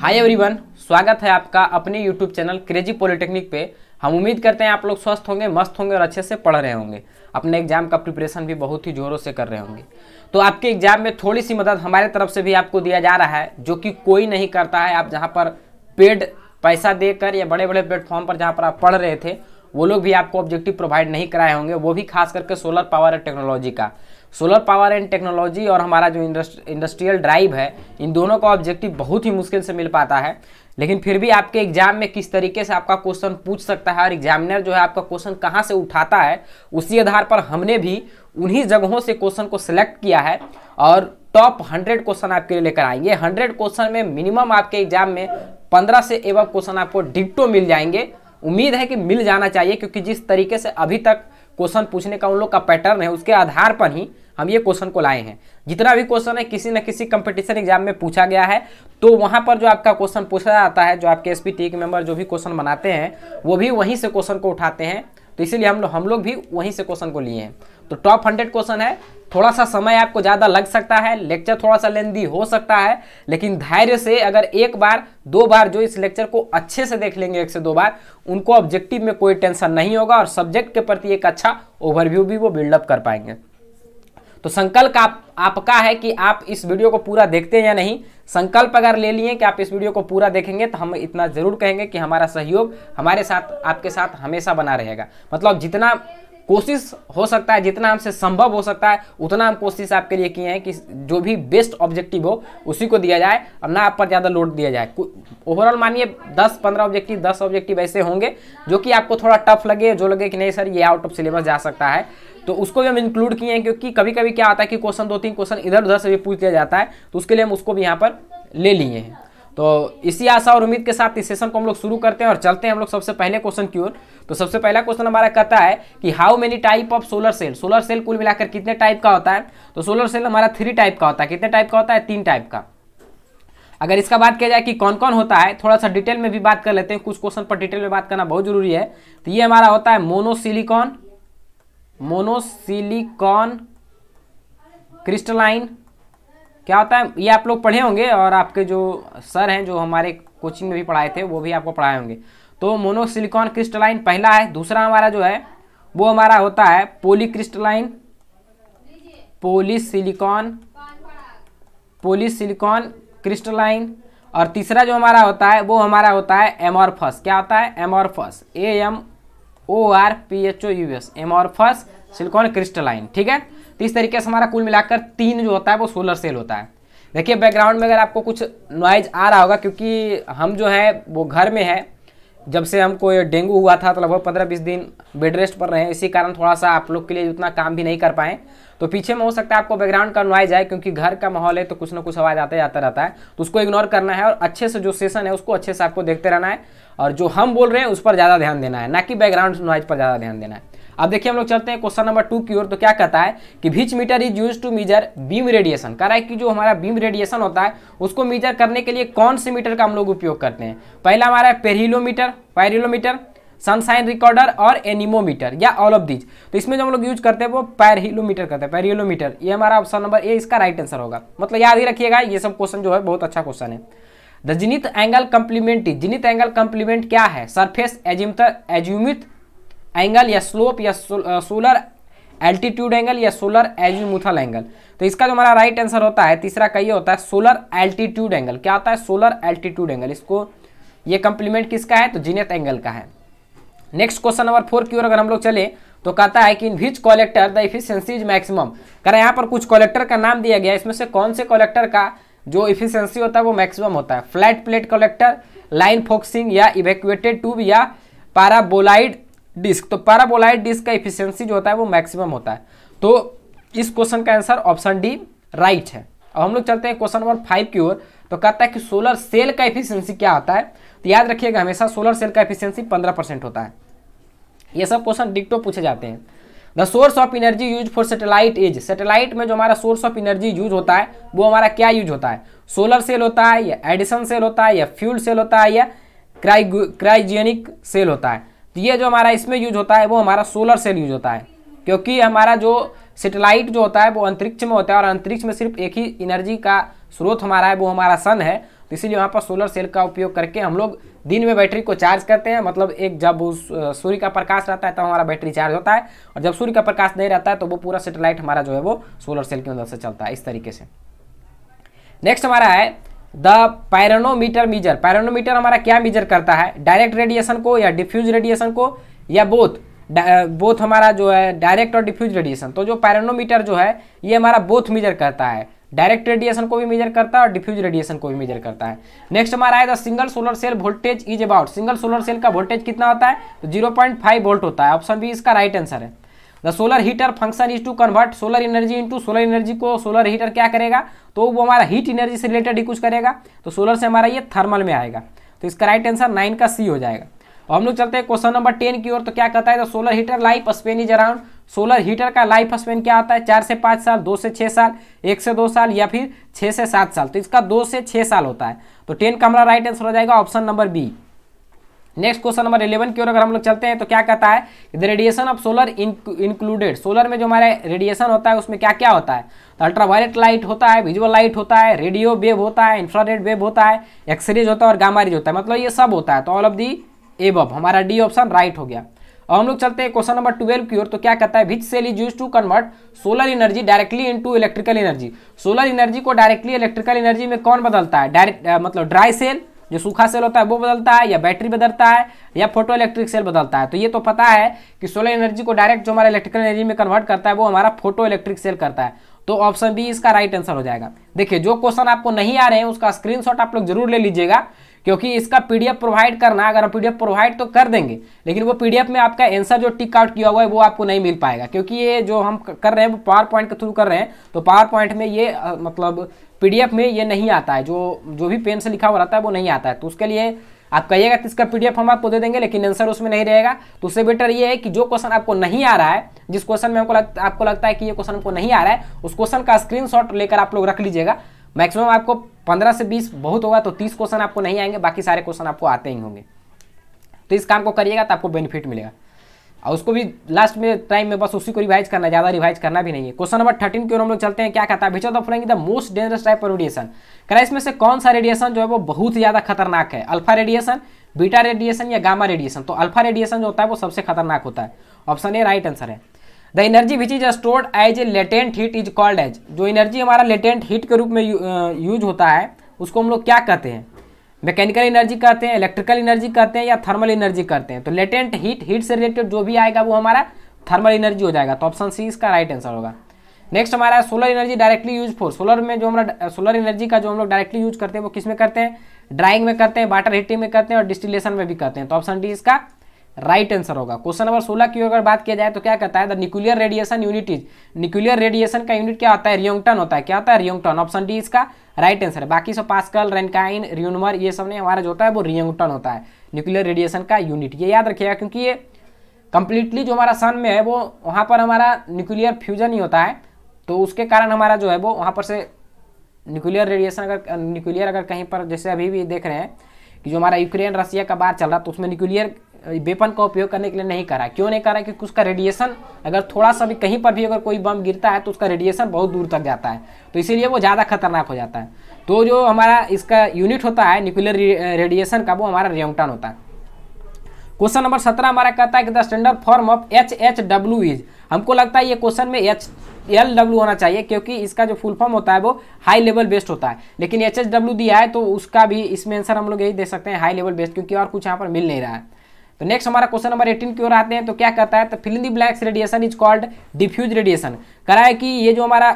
hi everyone स्वागत है आपका अपने यूट्यूब चैनल क्रेजी पॉलिटेक्निक पे हम उम्मीद करते हैं आप लोग स्वस्थ होंगे मस्त होंगे और अच्छे से पढ़ रहे होंगे अपने एग्जाम का प्रिपरेशन भी बहुत ही जोरों से कर रहे होंगे तो आपके एग्जाम में थोड़ी सी मदद हमारे तरफ से भी आपको दिया जा रहा है जो कि कोई नहीं करता है आप जहाँ पर पेड पैसा देकर या बड़े बड़े प्लेटफॉर्म पर जहाँ पर आप पढ़ रहे थे वो लोग भी आपको ऑब्जेक्टिव प्रोवाइड नहीं कराए होंगे वो भी खास करके सोलर पावर और टेक्नोलॉजी का सोलर पावर एंड टेक्नोलॉजी और हमारा जो इंडस्ट्रियल ड्राइव है इन दोनों का ऑब्जेक्टिव बहुत ही मुश्किल से मिल पाता है लेकिन फिर भी आपके एग्जाम में किस तरीके से आपका क्वेश्चन पूछ सकता है और एग्जामिनर जो है आपका क्वेश्चन कहाँ से उठाता है उसी आधार पर हमने भी उन्हीं जगहों से क्वेश्चन को सिलेक्ट किया है और टॉप हंड्रेड क्वेश्चन आपके लिए लेकर आएंगे हंड्रेड क्वेश्चन में मिनिमम आपके एग्जाम में पंद्रह से एवं क्वेश्चन आपको डिप्टो मिल जाएंगे उम्मीद है कि मिल जाना चाहिए क्योंकि जिस तरीके से अभी तक क्वेश्चन पूछने का उन लोग का पैटर्न है उसके आधार पर ही हम ये क्वेश्चन को लाए हैं जितना भी क्वेश्चन है किसी न किसी कंपटीशन एग्जाम में पूछा गया है तो वहाँ पर जो आपका क्वेश्चन पूछा जाता है जो आपके एस पी मेंबर जो भी क्वेश्चन बनाते हैं वो भी वहीं से क्वेश्चन को उठाते हैं तो इसीलिए हम लोग हम लोग भी वहीं से क्वेश्चन को लिए हैं तो टॉप हंड्रेड क्वेश्चन है थोड़ा सा समय आपको ज़्यादा लग सकता है लेक्चर थोड़ा सा लेंदी हो सकता है लेकिन धैर्य से अगर एक बार दो बार जो इस लेक्चर को अच्छे से देख लेंगे एक से दो बार उनको ऑब्जेक्टिव में कोई टेंशन नहीं होगा और सब्जेक्ट के प्रति एक अच्छा ओवरव्यू भी वो बिल्डअप कर पाएंगे तो संकल्प आप आपका है कि आप इस वीडियो को पूरा देखते हैं या नहीं संकल्प अगर ले लिए कि आप इस वीडियो को पूरा देखेंगे तो हम इतना ज़रूर कहेंगे कि हमारा सहयोग हमारे साथ आपके साथ हमेशा बना रहेगा मतलब जितना कोशिश हो सकता है जितना हमसे संभव हो सकता है उतना हम कोशिश आपके लिए किए हैं कि जो भी बेस्ट ऑब्जेक्टिव हो उसी को दिया जाए और ना आप पर ज़्यादा लोड दिया जाए ओवरऑल मानिए 10-15 ऑब्जेक्टिव 10 ऑब्जेक्टिव ऐसे होंगे जो कि आपको थोड़ा टफ लगे जो लगे कि नहीं सर ये आउट ऑफ सिलेबस जा सकता है तो उसको भी हम इंक्लूड किए हैं क्योंकि कभी कभी क्या आता है कि क्वेश्चन दो तीन क्वेश्चन इधर उधर से भी पूछ लिया जाता है तो उसके लिए हम उसको भी यहाँ पर ले लिए हैं तो इसी आशा और उम्मीद के साथ इस सेशन को हम लोग शुरू करते हैं और चलते हैं हम लोग सबसे पहले क्वेश्चन की ओर तो सबसे पहला क्वेश्चन हमारा कहता है कि how many type of solar cell solar cell कुल मिलाकर कितने टाइप का होता है तो सोलर सेल हमारा थ्री टाइप का होता है कितने टाइप का होता है तीन टाइप का अगर इसका बात किया जाए कि कौन कौन होता है थोड़ा सा डिटेल में भी बात कर लेते हैं कुछ क्वेश्चन पर डिटेल में बात करना बहुत जरूरी है तो ये हमारा होता है मोनोसिलिकॉन मोनोसिलिकॉन क्रिस्टलाइन क्या होता है ये आप लोग पढ़े होंगे और आपके जो सर हैं जो हमारे कोचिंग में भी पढ़ाए थे वो भी आपको पढ़ाए होंगे तो मोनोसिलिकॉन क्रिस्टलाइन पहला है दूसरा हमारा जो है वो हमारा होता है पोलीक्रिस्टलाइन पोलीसिलिकॉन सिलिकॉन क्रिस्टलाइन और तीसरा जो हमारा होता है वो हमारा होता है एमॉर्फस क्या होता है amorphous A M O R P H O U S amorphous silicon crystalline ठीक है तो इस तरीके से हमारा कुल मिलाकर तीन जो होता है वो सोलर सेल होता है देखिए बैकग्राउंड में अगर आपको कुछ नॉइज आ रहा होगा क्योंकि हम जो है वो घर में है जब से हमको ये डेंगू हुआ था तो लगभग पंद्रह बीस दिन बेड रेस्ट पर रहे इसी कारण थोड़ा सा आप लोग के लिए उतना काम भी नहीं कर पाए तो पीछे में हो सकता है आपको बैकग्राउंड का नॉइज आए क्योंकि घर का माहौल है तो कुछ ना कुछ आवाज़ आता जाता रहता है तो उसको इग्नोर करना है और अच्छे से जो सेशन है उसको अच्छे से आपको देखते रहना है और जो हम बोल रहे हैं उस पर ज़्यादा ध्यान देना है ना कि बैकग्राउंड नॉइज पर ज़्यादा ध्यान देना है अब देखिए हम लोग चलते हैं क्वेश्चन नंबर टू की ओर तो क्या कहता है कि which meter is use to measure beam radiation कह रहा है कि जो हमारा बीम रेडिएशन होता है उसको मीजर करने के लिए कौन से मीटर का हम लोग उपयोग करते हैं पहला हमारा है पेरिलोमीटर पैरिलोमीटर सनसाइन रिकॉर्डर और एनिमोमीटर या ऑल ऑफ दीज तो इसमें जो हम लोग यूज करते हैं वो पैरिलोमीटर करते हैं पैरिलोमीटर ये हमारा ऑप्शन नंबर ए इसका राइट आंसर होगा मतलब याद ही रखिएगा ये सब क्वेश्चन जो है बहुत अच्छा क्वेश्चन है the zenith angle complement zenith angle complement क्या है सरफेस एज्यूमित एज्यूमित एंगल या स्लोप या सोलर एल्टीट्यूड एंगल या सोलर एजीमुथल एंगल तो इसका जो हमारा राइट आंसर होता है तीसरा का ये होता है सोलर एल्टीट्यूड एंगल क्या होता है सोलर एल्टीट्यूड एंगल इसको ये कंप्लीमेंट किसका है तो जीनेत एंगल का है नेक्स्ट क्वेश्चन नंबर फोर की ओर अगर हम लोग चले तो कहता है कि in which collector the efficiency is maximum करा यहाँ पर कुछ कॉलेक्टर का नाम दिया गया इसमें से कौन से कॉलेक्टर का जो इफिशियंसी होता है वो मैक्सिमम होता है flat plate collector line focusing या इवेक्यूएटेड ट्यूब या पाराबोलाइड डिस्क तो पैराबोलाइड डिस्क का इफिशियंसी जो होता है वो मैक्सिमम होता है तो इस क्वेश्चन का आंसर ऑप्शन डी राइट है अब हम लोग चलते हैं क्वेश्चन नंबर फाइव की ओर तो कहता है कि सोलर सेल का इफिशियंसी क्या होता है तो याद रखिएगा हमेशा सोलर सेल का इफिशियंसी पंद्रह परसेंट होता है ये सब क्वेश्चन डिक्टो पूछे जाते हैं the source of energy use for satellite is satellite में जो हमारा सोर्स ऑफ एनर्जी यूज होता है वो हमारा क्या यूज होता है सोलर सेल होता है या एडिसन सेल होता है या फ्यूल सेल होता है या क्राइजियनिक सेल होता है तो ये जो हमारा इसमें यूज होता है वो हमारा सोलर सेल यूज होता है क्योंकि हमारा जो सेटेलाइट जो होता है वो अंतरिक्ष में होता है और अंतरिक्ष में सिर्फ एक ही एनर्जी का स्रोत हमारा है वो हमारा सन है तो इसीलिए वहाँ पर सोलर सेल का उपयोग करके हम लोग दिन में बैटरी को चार्ज करते हैं मतलब एक जब सूर्य का प्रकाश रहता है तब तो हमारा बैटरी चार्ज होता है और जब सूर्य का प्रकाश नहीं रहता है तो वो पूरा सेटेलाइट हमारा जो है वो सोलर सेल की मदद से चलता है इस तरीके से नेक्स्ट हमारा है द पैरानोमीटर मीजर पैरानोमीटर हमारा क्या मीजर करता है डायरेक्ट रेडिएशन को या डिफ्यूज रेडिएशन को या बोथ बोथ हमारा जो है डायरेक्ट और डिफ्यूज रेडिएशन तो जो पैरानोमीटर जो है ये हमारा बोथ मीजर करता है डायरेक्ट रेडिएशन को भी मेजर करता है और डिफ्यूज रेडिएशन को भी मेजर करता है नेक्स्ट हमारा है the single solar cell voltage is about single solar cell का वोल्टेज कितना होता है तो जीरो पॉइंट फाइव वोल्ट होता है ऑप्शन बी इसका राइट आंसर है the solar heater function is to convert solar energy into solar energy को सोलर हीटर क्या करेगा तो वो हमारा हीट एनर्जी से रिलेटेड ही कुछ करेगा तो सोलर से हमारा ये थर्मल में आएगा तो इसका राइट आंसर नाइन का सी हो जाएगा और तो हम लोग चलते हैं क्वेश्चन नंबर टेन की ओर तो क्या कहता है तो solar heater life span is around solar heater का लाइफ स्पेन क्या आता है चार से पाँच साल दो से छः साल एक से दो साल या फिर छः से सात साल तो इसका दो से छः साल होता है तो टेन का हमारा राइट आंसर हो जाएगा option number B next question number eleven की ओर अगर हम लोग चलते हैं तो क्या कहता है the radiation of solar included solar में जो हमारा रेडिएशन होता है उसमें क्या क्या होता है तो अल्ट्रावायलेट लाइट होता है विजुअल लाइट होता है रेडियो वेव होता है इंफ्रारेड वेव होता है एक्सरेज होता है और गामारेज होता है मतलब ये सब होता है तो ऑल ऑफ दी एब हमारा डी ऑप्शन राइट हो गया और हम लोग चलते हैं क्वेश्चन नंबर ट्वेल्व की ओर तो क्या कहता है which cell is use to convert solar energy directly into electrical energy solar energy को डायरेक्टली इलेक्ट्रिकल एनर्जी में कौन बदलता है डायरेक्ट मतलब ड्राई सेल जो सूखा सेल होता है वो बदलता है या बैटरी बदलता है या फोटो इलेक्ट्रिक सेल बदलता है तो ये तो पता है कि सोलर एनर्जी को डायरेक्ट जो हमारा इलेक्ट्रिकल एनर्जी में कन्वर्ट करता है वो हमारा फोटो इलेक्ट्रिक सेल करता है तो ऑप्शन बी इसका राइट आंसर हो जाएगा देखिए जो क्वेश्चन आपको नहीं आ रहे हैं उसका स्क्रीन आप लोग जरूर ले लीजिएगा क्योंकि इसका पीडीएफ प्रोवाइड करना अगर हम पीडीएफ प्रोवाइड तो कर देंगे लेकिन वो पीडीएफ में आपका आंसर जो टिक आउट किया हुआ है वो आपको नहीं मिल पाएगा क्योंकि ये जो हम कर रहे हैं वो पावर पॉइंट के थ्रू कर रहे हैं तो पावर पॉइंट में ये मतलब पीडीएफ में ये नहीं आता है जो जो भी पेन से लिखा हुआ रहता है वो नहीं आता है तो उसके लिए आप कहिएगा कि इसका पीडीएफ हम आपको दे देंगे लेकिन आंसर उसमें नहीं रहेगा तो उससे बेटर ये है कि जो क्वेश्चन आपको नहीं आ रहा है जिस क्वेश्चन में हमको लग, आपको लगता है कि ये क्वेश्चन हमको नहीं आ रहा है उस क्वेश्चन का स्क्रीनशॉट लेकर आप लोग रख लीजिएगा मैक्सिमम आपको पंद्रह से बीस बहुत होगा तो तीस क्वेश्चन आपको नहीं आएंगे बाकी सारे क्वेश्चन आपको आते ही होंगे तो इस काम को करिएगा तो आपको बेनिफिट मिलेगा और उसको भी लास्ट में टाइम में बस उसी को रिवाइज करना ज़्यादा रिवाइज करना भी नहीं है क्वेश्चन नंबर थर्टीन के ओर हम लोग चलते हैं क्या कहता है which are the most dangerous type of radiation करा इसमें से कौन सा रेडिएशन जो है वो बहुत ज़्यादा खतरनाक है अल्फा रेडिएशन बीटा रेडिएशन या गामा रेडिएशन तो अल्फा रेडिएशन जो होता है वो सबसे खतरनाक होता है ऑप्शन ए राइट आंसर है the energy which is stored as a latent heat is called as जो एनर्जी हमारा लेटेंट हीट के रूप में यूज होता है उसको हम लोग क्या कहते हैं मैकेनिकल एनर्जी कहते हैं इलेक्ट्रिकल एनर्जी कहते हैं या थर्मल एनर्जी कहते हैं तो लेटेंट हीट हीट से रिलेटेड जो भी आएगा वो हमारा थर्मल एनर्जी हो जाएगा तो ऑप्शन सी इसका राइट आंसर होगा नेक्स्ट हमारा solar energy directly use for solar में जो हमारा सोलर एनर्जी का जो हम लोग डायरेक्टली यूज करते हैं वो किस में करते हैं ड्राइंग में करते हैं वाटर हीटिंग में करते हैं और डिस्टिलेशन में भी करते हैं तो ऑप्शन डी इसका राइट आंसर होगा क्वेश्चन नंबर सोलह की अगर बात किया जाए तो क्या कहता है the nuclear radiation unit is nuclear radiation का यूनिट क्या होता है रियोंगटन होता है क्या होता है रियोंगटन ऑप्शन डी इसका राइट आंसर है बाकी सब पास्कल रेनकाइन रियोनमर ये सब ने हमारा जो होता है वो रियोंगटन होता है न्यूक्लियर रेडिएशन का यूनिट ये याद रखिएगा क्योंकि ये कंप्लीटली जो हमारा सन में है वो वहाँ पर हमारा न्यूक्लियर फ्यूजन ही होता है तो उसके कारण हमारा जो है वो वहाँ पर से न्यूक्लियर रेडिएशन अगर न्यूक्लियर अगर कहीं पर जैसे अभी भी देख रहे हैं कि जो हमारा यूक्रेन रशिया का बात चल रहा है तो उसमें न्यूक्लियर वेपन का उपयोग करने के लिए नहीं करा क्यों नहीं करा क्योंकि उसका रेडिएशन अगर थोड़ा सा भी कहीं पर भी अगर कोई बम गिरता है तो उसका रेडिएशन बहुत दूर तक जाता है तो इसीलिए वो ज़्यादा खतरनाक हो जाता है तो जो हमारा इसका यूनिट होता है न्यूक्लियर रेडिएशन का वो हमारा रेमटन होता है क्वेश्चन नंबर सत्रह हमारा कहता है कि the standard form of H H W is हमको लगता है ये क्वेश्चन में एच एल डब्ल्यू होना चाहिए क्योंकि इसका जो फुल फॉर्म होता है वो हाई लेवल बेस्ट होता है लेकिन एच एच डब्ल्यू दिया है तो उसका भी इसमें आंसर हम लोग यही दे सकते हैं हाई लेवल बेस्ट क्योंकि और कुछ यहाँ पर मिल नहीं रहा है तो नेक्स्ट हमारा क्वेश्चन नंबर 18 की ओर आते हैं तो क्या कहता है तो fill the blanks radiation is called diffuse radiation करा है कि ये जो हमारा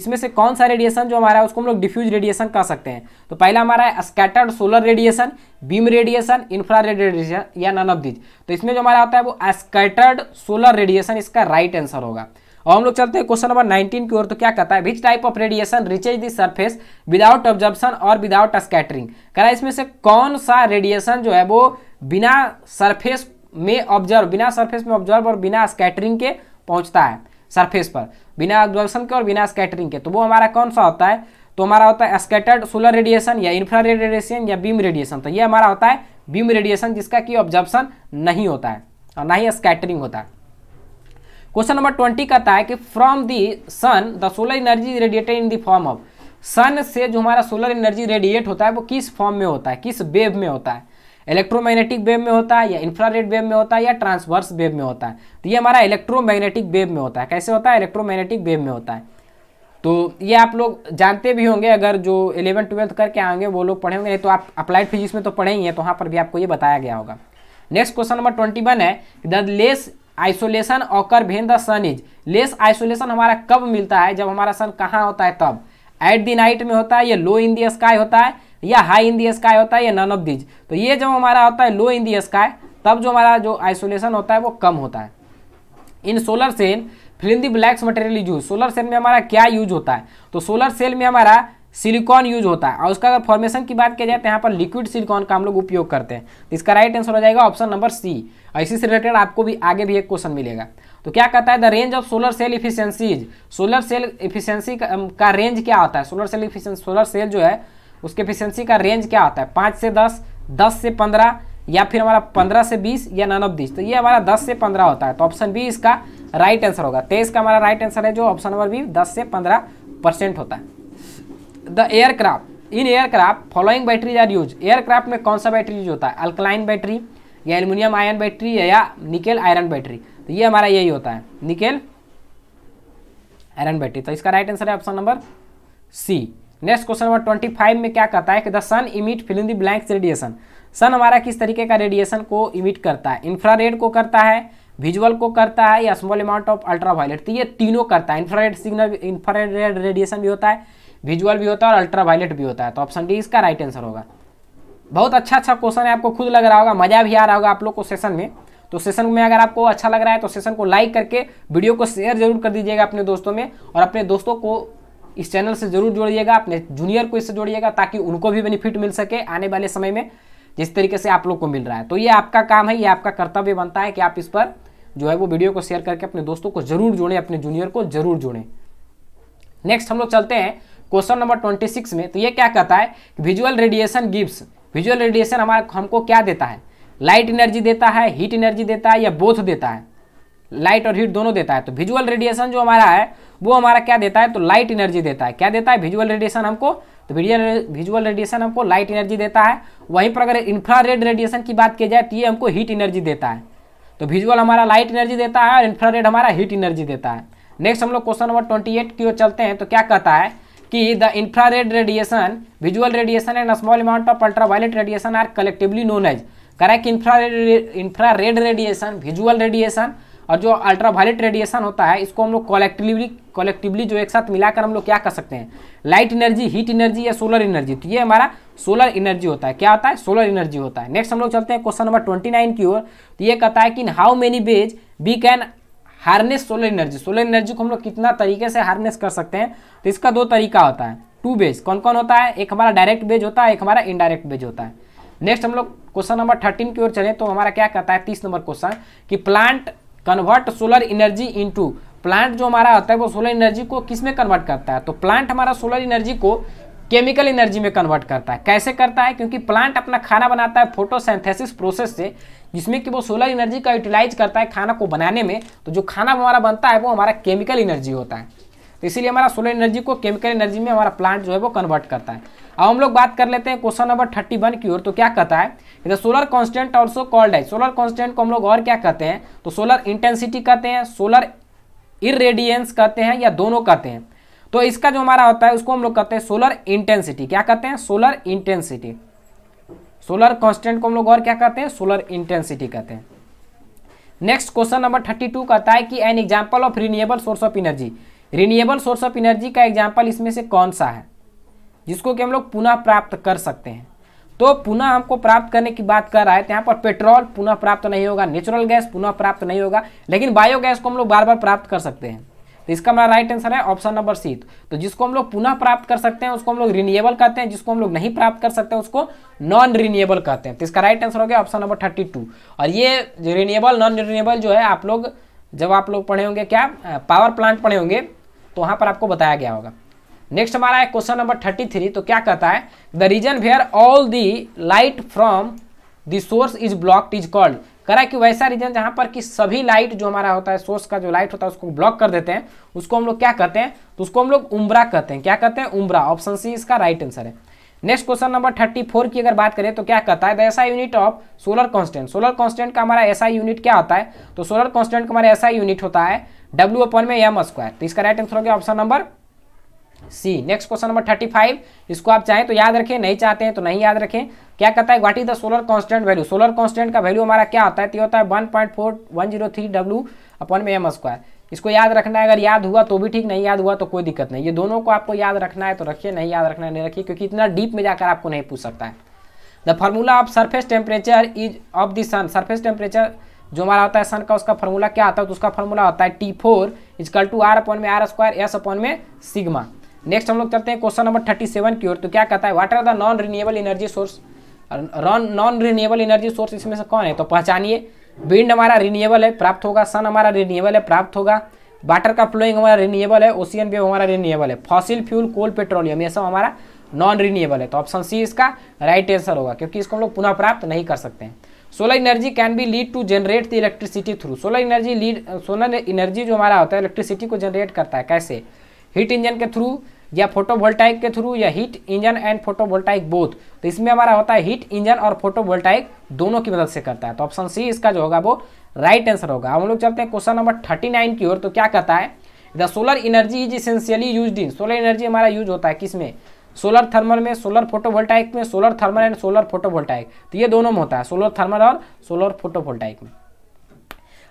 इसमें से कौन सा रेडिएशन जो हमारा है उसको हम लोग डिफ्यूज रेडिएशन कह सकते हैं तो पहला हमारा है scattered solar radiation beam radiation infra radiation या नन ऑफ दिज तो इसमें जो हमारा आता है वो स्कैटर्ड सोलर रेडिएशन इसका राइट right आंसर होगा और हम लोग चलते हैं क्वेश्चन नंबर 19 की ओर तो क्या कहता है which type of radiation reaches the surface without absorption और विदाउट स्कैटरिंग करा इसमें से कौन सा रेडिएशन जो है वो बिना सरफेस में ऑब्जर्व बिना सरफेस में ऑब्जर्व और बिना स्कैटरिंग के पहुंचता है सरफेस पर बिना ऑब्जर्वेशन के और बिना स्कैटरिंग के तो वो हमारा कौन सा होता है तो हमारा होता है स्कैटर्ड सोलर रेडिएशन या इंफ्रा रेडिएशन या बीम रेडिएशन तो ये हमारा होता है बीम रेडिएशन जिसका कि ऑब्जर्वेशन नहीं होता है और ना ही स्कैटरिंग होता है क्वेश्चन नंबर ट्वेंटी कहता है कि from the sun the solar energy radiated in the form of sun से जो हमारा सोलर एनर्जी रेडिएट होता है वो किस फॉर्म में होता है किस वेव में होता है इलेक्ट्रोमैग्नेटिक वेव में होता है या इंफ्रारेड वेव में होता है या ट्रांसवर्स वेव में होता है तो ये हमारा इलेक्ट्रोमैग्नेटिक वेव में होता है कैसे होता है इलेक्ट्रोमैग्नेटिक वेव में होता है तो ये आप लोग जानते भी होंगे अगर जो इलेवन ट्वेल्थ करके आएंगे वो लोग पढ़े होंगे नहीं तो आप अप्लाइड फिजिक्स में तो पढ़े ही हैं तो वहाँ पर भी आपको ये बताया गया होगा next question number twenty one है the less insolation occur when the sun is less insolation हमारा कब मिलता है जब हमारा सन कहाँ होता है तब एट द नाइट में होता है या लो इन दी स्काई होता है या हाई इन दी स्काई होता है या नन ऑफ दीज तो ये जब हमारा होता है लो इन दी स्काई तब जो हमारा जो आइसोलेशन होता है वो कम होता है in solar cell filling the blanks material use solar cell में हमारा क्या यूज होता है तो सोलर सेल में हमारा सिलिकॉन यूज होता है और उसका अगर फॉर्मेशन की बात किया जाए तो यहाँ पर लिक्विड सिलिकॉन का हम लोग उपयोग करते हैं तो इसका राइट आंसर हो जाएगा ऑप्शन नंबर सी और इसी से रिलेटेड आपको भी आगे भी एक क्वेश्चन मिलेगा तो क्या कहता है the range of solar cell efficiencies solar cell efficiency का, का रेंज क्या होता है solar cell efficiency solar cell जो है उसके एफिशिएंसी का रेंज क्या होता है पाँच से दस दस से पंद्रह या फिर हमारा पंद्रह से बीस या नन ऑफ दीज तो ये हमारा दस से पंद्रह होता है तो ऑप्शन बी इसका राइट आंसर होगा तेईस का हमारा राइट आंसर है जो ऑप्शन नंबर बी दस से पंद्रह परसेंट होता है the aircraft in aircraft following battery are use aircraft में कौन सा बैटरी यूज होता है अल्कलाइन बैटरी या एल्यूमिनियम आयन बैटरी या निकेल आयरन बैटरी तो ये हमारा यही होता है निकेल आयरन बैटरी तो इसका राइट आंसर है option number C next question number twenty five में क्या कहता है कि the sun emit fill in the blank radiation sun हमारा किस तरीके का रेडिएशन को इमिट करता है इंफ्रारेड को करता है विजुअल को करता है या स्मॉल अमाउंट ऑफ अल्ट्रावायलेट तो ये तीनों करता है इंफ्रारेड सिग्नल इंफ्रारेड रेडिएशन भी होता है विजुअल भी होता है और अल्ट्रावायलेट भी होता है तो ऑप्शन डी इसका राइट आंसर होगा बहुत अच्छा अच्छा क्वेश्चन है आपको खुद लग रहा होगा मजा भी आ रहा होगा आप लोग को सेशन में तो सेशन में अगर आपको अच्छा लग रहा है तो सेशन को लाइक करके वीडियो को शेयर जरूर कर दीजिएगा अपने दोस्तों में और अपने दोस्तों को इस चैनल से जरूर जोड़िएगा अपने जूनियर को इससे जोड़िएगा ताकि उनको भी बेनिफिट मिल सके आने वाले समय में जिस तरीके से आप लोग को मिल रहा है तो ये आपका काम है ये आपका कर्तव्य बनता है कि आप इस पर जो है वो वीडियो को शेयर करके अपने दोस्तों को जरूर जोड़े अपने जूनियर को जरूर जोड़े नेक्स्ट हम लोग चलते हैं क्वेश्चन नंबर ट्वेंटी सिक्स में तो ये क्या कहता है visual radiation gives visual radiation हमारा हमको क्या देता है लाइट एनर्जी देता है हीट एनर्जी देता है या बोथ देता है लाइट और हीट दोनों देता है तो विजुअल रेडिएशन जो हमारा है वो हमारा क्या देता है तो लाइट एनर्जी देता है क्या देता है विजुअल रेडिएशन हमको तो विजुअल रेडिएशन हमको लाइट एनर्जी देता है वहीं पर अगर इंफ्रा रेडिएशन की बात की जाए तो ये हमको हीट एनर्जी देता है तो विजुअल हमारा लाइट एनर्जी देता है और इंफ्रा हमारा हीट एनर्जी देता है नेक्स्ट हम लोग क्वेश्चन नंबर ट्वेंटी एट की ओर चलते हैं तो क्या कहता है कि the infra radiation visual radiation and small amount of ultraviolet radiation are collectively known as correct infra infrared radiation visual radiation और जो अल्ट्रा वायलेट रेडिएशन होता है इसको हम लोग कलेक्टिवली कलेक्टिवली जो एक साथ मिलाकर हम लोग क्या कर सकते हैं लाइट एनर्जी हीट एनर्जी या सोलर एनर्जी तो ये हमारा सोलर एनर्जी होता है क्या होता है सोलर एनर्जी होता है नेक्स्ट हम लोग चलते हैं क्वेश्चन नंबर ट्वेंटी नाइन की ओर तो ये कहता है कि in how many ways we can harness solar energy solar energy को हम लोग कितना तरीके से हार्नेस कर सकते हैं तो इसका दो तरीका होता है टू बेज कौन कौन होता है एक हमारा डायरेक्ट बेज होता है एक हमारा इनडायरेक्ट बेज होता है नेक्स्ट हम लोग क्वेश्चन नंबर थर्टीन की ओर चले तो हमारा क्या कहता है तीस नंबर क्वेश्चन कि plant convert solar energy into plant जो हमारा आता है वो सोलर एनर्जी को किस में कन्वर्ट करता है तो प्लांट हमारा सोलर एनर्जी को केमिकल एनर्जी में कन्वर्ट करता है कैसे करता है क्योंकि प्लांट अपना खाना बनाता है फोटोसेंथेसिस प्रोसेस से जिसमें कि वो सोलर एनर्जी का यूटिलाइज करता है खाना को बनाने में तो जो खाना हमारा बनता है वो हमारा केमिकल एनर्जी होता है तो इसीलिए हमारा सोलर एनर्जी को केमिकल एनर्जी में हमारा प्लांट जो है वो कन्वर्ट करता है अब हम लोग बात कर लेते हैं क्वेश्चन नंबर थर्टी वन की ओर तो क्या कहता है सोलर कॉन्स्टेंट ऑल्सो कॉल्ड है सोलर कॉन्स्टेंट को हम लोग और क्या कहते हैं तो सोलर इंटेंसिटी कहते हैं सोलर इरेडियंस कहते हैं या दोनों कहते हैं तो इसका जो हमारा होता है उसको हम लोग कहते हैं सोलर इंटेंसिटी क्या कहते हैं सोलर इंटेंसिटी सोलर कॉन्स्टेंट को हम लोग और क्या कहते हैं सोलर इंटेंसिटी कहते हैं next question number thirty two कहता है कि an example of renewable source of energy renewable source of energy का एग्जाम्पल इसमें से कौन सा है जिसको कि हम लोग पुनः प्राप्त कर सकते हैं तो पुनः हमको प्राप्त करने की बात कर रहा है तो यहाँ पर पेट्रोल पुनः प्राप्त नहीं होगा नेचुरल गैस पुनः प्राप्त नहीं होगा लेकिन बायोगैस को हम लोग बार बार प्राप्त कर सकते हैं तो इसका हमारा राइट आंसर है ऑप्शन नंबर सी तो जिसको हम लोग पुनः प्राप्त कर सकते हैं उसको हम लोग रिन्यूएबल कहते हैं जिसको हम लोग नहीं प्राप्त कर सकते हैं उसको नॉन रिन्यूएबल कहते हैं तो इसका राइट आंसर हो गया ऑप्शन नंबर थर्टी टू और ये रिन्यूएबल नॉन रिन्यूएबल जो है आप लोग जब आप लोग पढ़े होंगे क्या पावर प्लांट पढ़े होंगे तो वहाँ पर आपको बताया गया होगा नेक्स्ट हमारा है क्वेश्चन नंबर थर्टी थ्री तो क्या कहता है the region where all the light from the source is blocked is called करा कि वैसा रीजन जहाँ पर कि सभी लाइट जो हमारा होता है सोर्स का जो लाइट होता है उसको ब्लॉक कर देते हैं उसको हम लोग क्या कहते हैं तो उसको हम लोग उम्ब्रा कहते हैं क्या कहते हैं उम्ब्रा ऑप्शन सी इसका राइट आंसर है next question number thirty four की अगर बात करें तो क्या कहता है the SI unit of solar constant solar constant का हमारा एसआई यूनिट क्या होता है तो सोलर कांस्टेंट का हमारा एसआई यूनिट होता है डब्ल्यू अपन में एम स्क्वायर तो इसका राइट आंसर हो गया option number C next question number thirty five इसको आप चाहें तो याद रखें नहीं चाहते हैं तो नहीं याद रखें क्या कहता है what is the solar constant value solar constant का वैल्यू हमारा क्या होता है तो होता है one point four one zero three W upon में एम स्क्वायर इसको याद रखना है अगर याद हुआ तो भी ठीक नहीं याद हुआ तो कोई दिक्कत नहीं ये दोनों को आपको याद रखना है तो रखिए नहीं याद रखना है नहीं रखिए क्योंकि इतना डीप में जाकर आपको नहीं पूछ सकता है the formula of surface temperature is of the sun surface temperature जो हमारा होता है सन का उसका फॉर्मूला क्या आता है तो उसका फॉर्मूला होता है T four equal to R upon में आर स्क्वायर एस अपन में सिग्मा नेक्स्ट हम लोग चलते हैं क्वेश्चन नंबर थर्टी सेवन की ओर तो क्या कहता है what are the non renewable energy source non renewable energy source इसमें से कौन है तो पहचानिए विंड हमारा रिन्यूएबल है प्राप्त होगा सन हमारा रिन्यूएबल है प्राप्त होगा वाटर का फ्लोइंग हमारा रिन्यूएबल है ओशियन भी हमारा रिन्यूएबल है फॉसिल फ्यूल कोल पेट्रोलियम ये सब हमारा नॉन रिन्यूएबल है तो ऑप्शन सी इसका राइट आंसर होगा क्योंकि इसको हम लोग पुनः प्राप्त नहीं कर सकते हैं solar energy can be lead to generate the electricity through solar energy lead solar energy जो हमारा होता है इलेक्ट्रिसिटी को जनरेट करता है कैसे हीट इंजन के थ्रू या फोटोवोल्टाइक के थ्रू या heat engine and photovoltaic both तो इसमें हमारा होता है हीट इंजन और फोटोवोल्टाइक दोनों की मदद से करता है तो ऑप्शन सी इसका जो होगा वो राइट आंसर होगा हम लोग चलते हैं क्वेश्चन नंबर थर्टी नाइन की ओर तो क्या कहता है the solar energy is essentially use in solar energy हमारा यूज होता है किसमें सोलर थर्मल में सोलर फोटोवोल्टाइक में solar thermal and solar photovoltaic तो ये दोनों में होता है सोलर थर्मल और सोलर फोटोवोल्टाइक में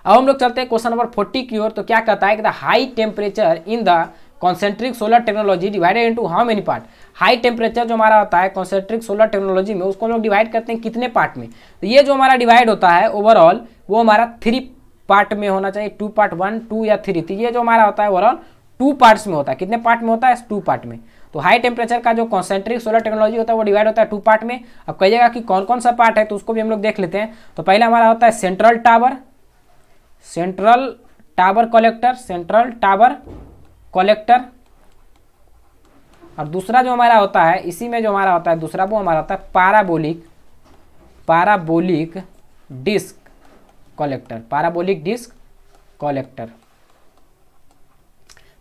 अब हम लोग चलते हैं क्वेश्चन नंबर फोर्टी की ओर तो क्या कहता है कि the high temperature in the concentric solar technology divided into how many part high temperature जो हमारा होता है कॉन्सेंट्रिक सोलर टेक्नोलॉजी में उसको हम लोग डिवाइड करते हैं कितने पार्ट में तो ये जो हमारा डिवाइड होता है ओवरऑल वो हमारा थ्री पार्ट में होना चाहिए टू पार्ट वन टू या थ्री तो ये जो हमारा होता है ओवरऑल टू पार्ट्स में होता है कितने पार्ट में होता है टू पार्ट में तो हाई टेम्परेचर का जो कॉन्सेंट्रिक सोलर टेक्नोलॉजी होता है वो डिवाइड होता है टू पार्ट में अब कहिएगा कि कौन कौन सा पार्ट है तो उसको भी हम लोग देख लेते हैं तो पहला हमारा होता है central tower central tower collector central tower collector और दूसरा जो हमारा होता है इसी में जो हमारा होता है दूसरा वो हमारा होता है parabolic parabolic disk collector parabolic disk collector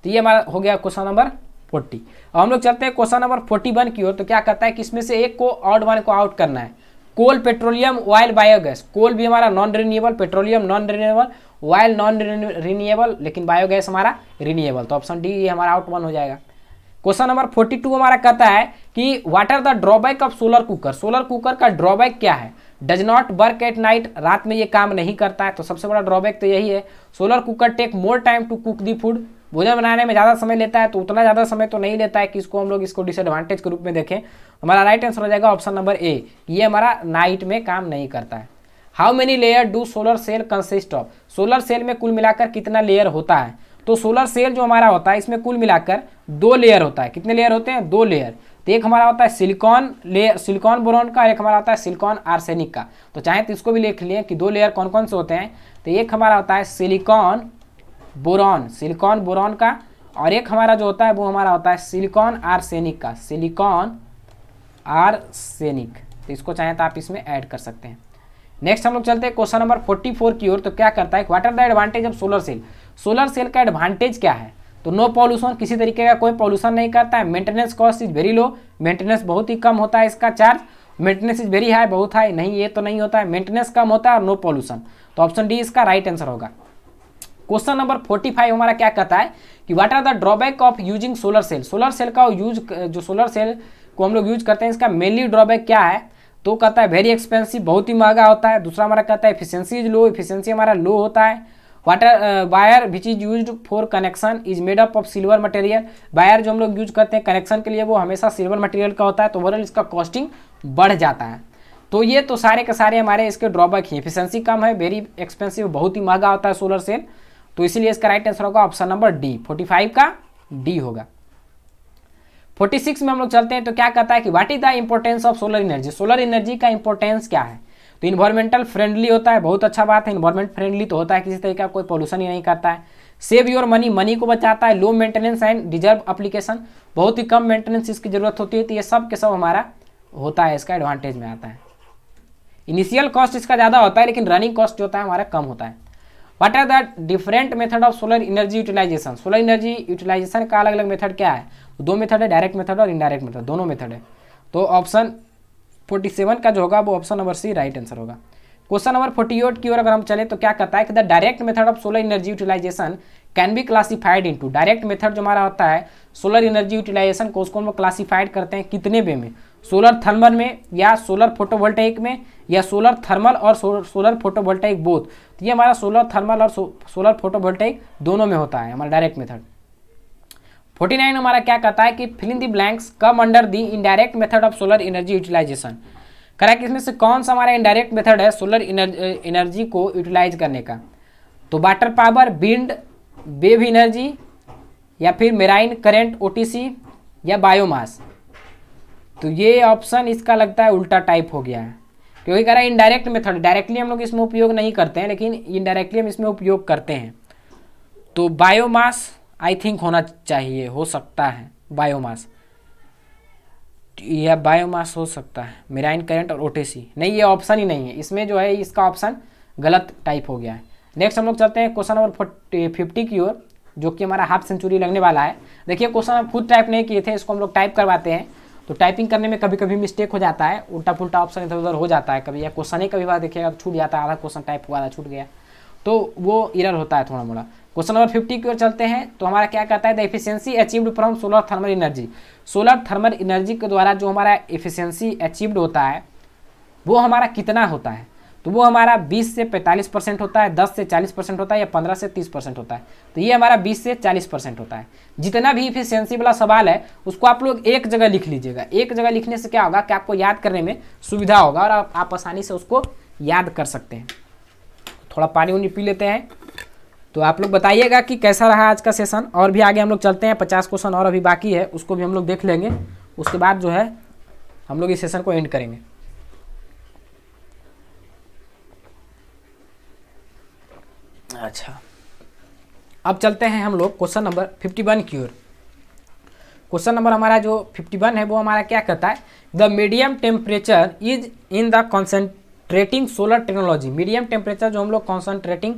तो ये हमारा हो गया क्वेश्चन नंबर फोर्टी अब हम लोग चलते हैं क्वेश्चन नंबर फोर्टी वन की ओर तो क्या कहता है कि इसमें से एक को आउट वन को आउट करना है coal petroleum oil biogas coal भी हमारा non renewable petroleum non renewable while non renewable लेकिन बायोगैस हमारा रिन्यूएबल तो ऑप्शन डी ये हमारा आउट वन हो जाएगा क्वेश्चन नंबर फोर्टी टू हमारा कहता है कि what are the drawback of solar cooker solar cooker का ड्रॉबैक क्या है does not work at night रात में ये काम नहीं करता है तो सबसे बड़ा ड्रॉबैक तो यही है solar cooker take more time to cook the food भोजन बनाने में ज़्यादा समय लेता है तो उतना ज़्यादा समय तो नहीं लेता है कि इसको हम लोग इसको डिसएडवांटेज के रूप में देखें हमारा राइट आंसर हो जाएगा ऑप्शन नंबर ए ये हमारा नाइट में काम नहीं करता है how many layer do solar cell consist of solar cell में कुल मिलाकर कितना लेयर होता है तो सोलर सेल जो हमारा होता है इसमें कुल मिलाकर दो लेयर होता है कितने लेयर होते हैं दो लेयर तो एक हमारा होता है सिलिकॉन लेयर सिलिकॉन बोरॉन का और एक हमारा होता है सिलिकॉन आर्सेनिक का तो चाहे तो इसको भी लिख लिए कि दो लेयर कौन कौन से होते हैं तो एक हमारा होता है सिलिकॉन बोरॉन सिलिकॉन बोरॉन का और एक हमारा जो होता है वो हमारा होता है सिलिकॉन आर्सेनिक का सिलिकॉन आर्सेनिक तो इसको चाहे तो आप इसमें ऐड कर सकते हैं नेक्स्ट हम लोग चलते हैं क्वेश्चन नंबर 44 की ओर तो क्या करता है what are the advantage of solar cell solar cell का एडवांटेज क्या है तो नो पॉल्यूशन किसी तरीके का कोई पॉल्यूशन नहीं करता है maintenance cost is very low maintenance बहुत ही कम होता है इसका charge maintenance is very high बहुत हाई नहीं ये तो नहीं होता है मेंटेनेंस कम होता है और नो पॉल्यूशन तो ऑप्शन डी इसका राइट आंसर होगा क्वेश्चन नंबर 45 हमारा क्या कहता है कि what are the drawback of using solar cell solar cell का यूज जो सोलर सेल को हम लोग यूज करते हैं इसका मेनली ड्रॉबैक क्या है तो कहता है वेरी एक्सपेंसिव बहुत ही महंगा होता है दूसरा हमारा कहता है एफिशियंसी इज लो एफिशियंसी हमारा लो होता है water wire which is use for connection is made up of silver material wire जो हम लोग यूज करते हैं कनेक्शन के लिए वो हमेशा सिल्वर मटेरियल का होता है तो ओवरऑल इसका कॉस्टिंग बढ़ जाता है तो ये तो सारे के सारे हमारे इसके ड्रॉबैक हैं इफिशियंसी कम है वेरी एक्सपेंसिव बहुत ही महंगा होता है सोलर सेल तो इसीलिए इसका राइट आंसर होगा option number D forty five का डी होगा 46 में हम लोग चलते हैं तो क्या कहता है कि what is the importance of solar energy solar energy का इंपॉर्टेंस क्या है तो इन्वायरमेंटल फ्रेंडली होता है बहुत अच्छा बात है इन्वायरमेंट फ्रेंडली तो होता है किसी तरीके का कोई पॉल्यूशन ही नहीं करता है सेव योर मनी मनी को बचाता है low maintenance and deserve application बहुत ही कम मेंटेनेंस इसकी जरूरत होती है तो ये सब के सब हमारा होता है इसका एडवांटेज में आता है इनिशियल कॉस्ट इसका ज़्यादा होता है लेकिन रनिंग कॉस्ट जो होता है हमारा कम होता है what are the different method of solar energy utilisation solar energy utilisation का अलग अलग मेथड क्या है तो दो मेथड है डायरेक्ट मेथड और इनडायरेक्ट मेथड दोनों मेथड है तो ऑप्शन फोर्टी सेवन का जो होगा वो option number C right answer होगा क्वेश्चन नंबर फोर्टी एट की ओर अगर हम चले तो क्या कहता है कि the direct method of solar energy utilisation can be classified into direct method जो हमारा होता है सोलर एनर्जी यूटिलाइजेशन को उसको हम क्लासीफाइड करते हैं कितने वे में सोलर थर्मल में या सोलर फोटोवोल्टाइक में या सोलर थर्मल और सोलर फोटोवोल्टाइक बोथ तो ये हमारा सोलर थर्मल और सोलर फोटोवोल्टाइक दोनों में होता है हमारा डायरेक्ट मेथड फोर्टी नाइन हमारा क्या कहता है कि filling the blanks come under the indirect method of solar energy utilisation कि इसमें से कौन सा हमारा इनडायरेक्ट मेथड है सोलर एनर्जी को यूटिलाइज करने का तो water power wind wave energy या फिर मेराइन करेंट ओ या बायोमास तो ये ऑप्शन इसका लगता है उल्टा टाइप हो गया है क्योंकि कह रहा है इनडायरेक्ट मेथड डायरेक्टली हम लोग इसमें उपयोग नहीं करते हैं लेकिन इनडायरेक्टली हम इसमें उपयोग करते हैं तो बायोमास आई थिंक होना चाहिए हो सकता है बायोमास या बायोमास हो सकता है मेराइन करंट और ओटेसी नहीं ये ऑप्शन ही नहीं है इसमें जो है इसका ऑप्शन गलत टाइप हो गया है नेक्स्ट हम लोग चलते हैं क्वेश्चन नंबर फिफ्टी की ओर जो कि हमारा हाफ सेंचुरी लगने वाला है देखिए क्वेश्चन हम खुद टाइप नहीं किए थे इसको हम लोग टाइप करवाते हैं तो टाइपिंग करने में कभी कभी मिस्टेक हो जाता है उल्टा पुल्टा ऑप्शन इधर उधर हो जाता है कभी या क्वेश्चन ही कभी बार देखिएगा छूट जाता है आधा क्वेश्चन टाइप हुआ आधा छूट गया तो वो इरर होता है थोड़ा मोड़ा क्वेश्चन नंबर फिफ्टी की ओर चलते हैं तो हमारा क्या कहता है the efficiency achieved from solar thermal energy solar thermal energy के द्वारा जो हमारा एफिशिएंसी अचीव्ड होता है वो हमारा कितना होता है तो वो हमारा 20 से 45 परसेंट होता है 10 से 40 परसेंट होता है या 15 से 30 परसेंट होता है तो ये हमारा 20 से 40 परसेंट होता है जितना भी इफिशियंसी वाला सवाल है उसको आप लोग एक जगह लिख लीजिएगा एक जगह लिखने से क्या होगा कि आपको याद करने में सुविधा होगा और आप आसानी से उसको याद कर सकते हैं थोड़ा पानी उनी पी लेते हैं तो आप लोग बताइएगा कि कैसा रहा आज का सेशन और भी आगे हम लोग चलते हैं पचास क्वेश्चन और अभी बाकी है उसको भी हम लोग देख लेंगे उसके बाद जो है हम लोग इस सेशन को एंड करेंगे अच्छा अब चलते हैं हम लोग क्वेश्चन नंबर फिफ्टी वन की ओर क्वेश्चन नंबर हमारा जो फिफ्टी वन है वो हमारा क्या कहता है the medium temperature is in the concentrating solar technology medium temperature जो हम लोग कॉन्सेंट्रेटिंग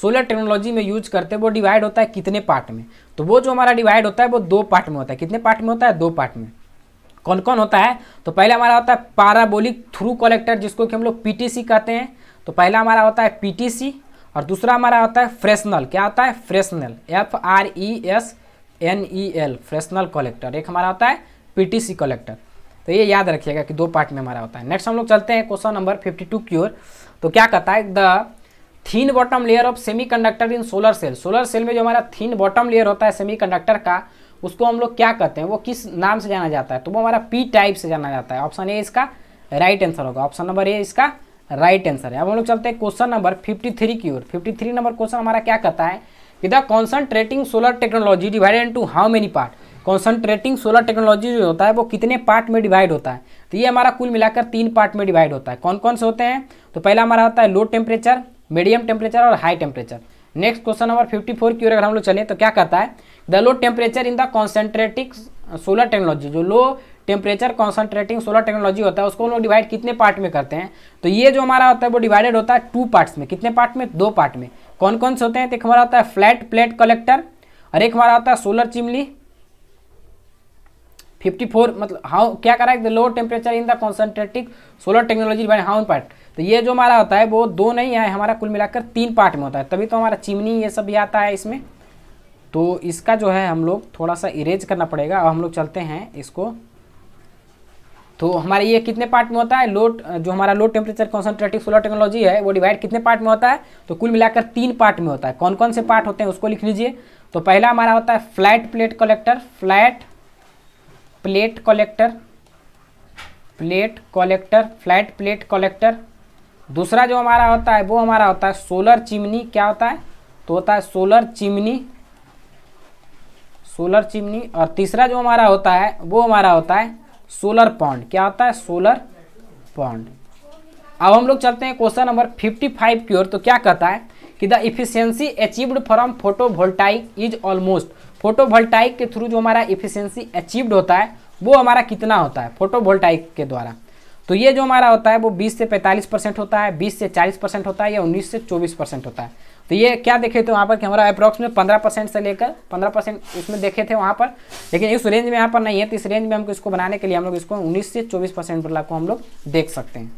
सोलर टेक्नोलॉजी में यूज करते हैं वो डिवाइड होता है कितने पार्ट में तो वो जो हमारा डिवाइड होता है वो दो पार्ट में होता है कितने पार्ट में होता है दो पार्ट में कौन कौन होता है तो पहला हमारा होता है पाराबोलिक थ्रू कलेक्टर जिसको कि हम लोग पी कहते हैं तो पहला हमारा होता है पी और दूसरा हमारा होता है फ्रेशनल क्या होता है Fresnel F R E S N E L Fresnel collector एक हमारा होता है पीटीसी कलेक्टर तो ये याद रखिएगा कि दो पार्ट में हमारा होता है नेक्स्ट हम लोग चलते हैं क्वेश्चन नंबर 52 की ओर तो क्या कहता है the thin bottom layer of semiconductor in solar cell solar cell में जो हमारा थीन बॉटम लेयर होता है सेमीकंडक्टर का उसको हम लोग क्या कहते हैं वो किस नाम से जाना जाता है तो वो हमारा पी टाइप से जाना जाता है ऑप्शन ए इसका राइट आंसर होगा ऑप्शन नंबर ए इसका राइट आंसर है अब हम लोग चलते हैं क्वेश्चन नंबर थ्री की ओर थ्री नंबर क्वेश्चन हमारा क्या कहता है कि the concentrating solar technology divided into how many part concentrating solar technology जो होता है वो कितने पार्ट में डिवाइड होता है तो ये हमारा कुल मिलाकर तीन पार्ट में डिवाइड होता है कौन कौन से होते हैं तो पहला हमारा होता है लो टेम्परेचर मीडियम टेम्परेचर और high temperature next question number 54 की ओर अगर हम लोग चलें तो क्या करता है the low temperature in the concentric solar technology जो low temperature concentrating solar technology होता है उसको हम लोग डिवाइड कितने पार्ट में करते हैं तो ये जो हमारा होता है वो डिवाइडेड होता है टू पार्ट्स में कितने पार्ट में दो पार्ट में कौन कौन से होते हैं तो एक हमारा होता है फ्लैट प्लेट कलेक्टर और एक हमारा होता है सोलर चिमली 54 मतलब हाउ क्या करा है low temperature in the concentric solar technology by how part तो ये जो हमारा होता है वो दो नहीं है हमारा कुल मिलाकर तीन पार्ट में होता है तभी तो हमारा चिमनी ये सब भी आता है इसमें तो इसका जो है हम लोग थोड़ा सा इरेज करना पड़ेगा और हम लोग चलते हैं इसको तो हमारे ये कितने पार्ट में होता है लो जो हमारा low temperature concentrative solar technology है वो डिवाइड कितने पार्ट में होता है तो कुल मिलाकर तीन पार्ट में होता है कौन कौन से पार्ट होते हैं उसको लिख लीजिए तो पहला हमारा होता है flat plate collector flat plate collector plate collector flat plate collector दूसरा जो हमारा होता है वो हमारा होता है सोलर चिमनी क्या होता है तो होता है सोलर चिमनी सोलर चिमनी और तीसरा जो हमारा होता है वो हमारा होता है सोलर पॉन्ड क्या होता है सोलर पॉन्ड अब हम लोग चलते हैं क्वेश्चन नंबर 55 की ओर तो क्या कहता है कि the efficiency achieved from photovoltaic is almost photovoltaic के थ्रू जो हमारा इफिशियंसी अचीव्ड होता है वो हमारा कितना होता है फोटोवोल्टाइक के द्वारा तो ये जो हमारा होता है वो 20 से 45 परसेंट होता है 20 से 40 परसेंट होता है या 19 से 24 परसेंट होता है तो ये क्या देखे थे वहाँ पर कि हमारा अप्रॉक्स में पंद्रह परसेंट से लेकर पंद्रह परसेंट उसमें देखे थे वहाँ पर लेकिन इस रेंज में यहाँ पर नहीं है तो इस रेंज में हमको इसको बनाने के लिए हम लोग इसको उन्नीस से चौबीस परसेंट वाला को हम लोग देख सकते हैं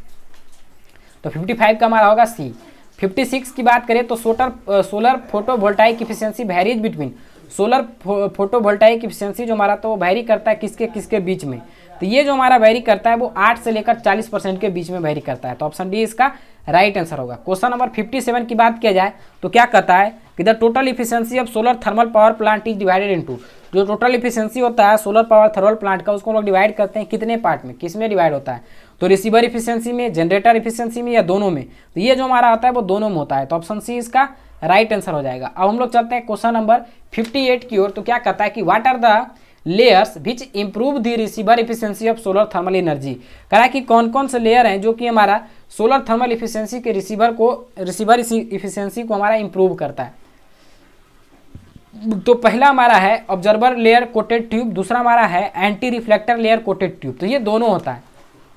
तो फिफ्टी फाइव का हमारा होगा सी फिफ्टी सिक्स की बात करें तो सोटर solar photovoltaic efficiency varies between solar फो, फोटोवोल्टाइक इफिशियंसी जो हमारा तो वो वैरी करता है किसके किसके बीच में तो ये जो हमारा वैरी करता है वो 8 से लेकर 40 परसेंट के बीच में वैरी करता है तो ऑप्शन डी इसका राइट आंसर होगा क्वेश्चन नंबर 57 की बात किया जाए तो क्या कहता है कि the total efficiency of solar thermal power plant is divided into जो टोटल इफिशियंसी होता है सोलर पावर थर्मल प्लांट का उसको लोग डिवाइड करते हैं कितने पार्ट में किस में डिवाइड होता है तो रिसीवर इफिशियंसी में जनरेटर इफिशियंसी में या दोनों में तो ये जो हमारा आता है वो दोनों में होता है तो ऑप्शन सी इसका राइट आंसर हो जाएगा अब हम लोग चलते हैं क्वेश्चन नंबर 58 की ओर तो क्या कहता है कि what are the layers which improve the receiver efficiency of solar thermal energy करा कि कौन कौन से लेयर हैं जो कि हमारा सोलर थर्मल इफिशियंसी के रिसीवर को रिसीवर इफिशियंसी को हमारा इंप्रूव करता है तो पहला हमारा है ऑब्जर्वर लेयर कोटेड ट्यूब दूसरा हमारा है anti reflector layer coated tube तो ये दोनों होता है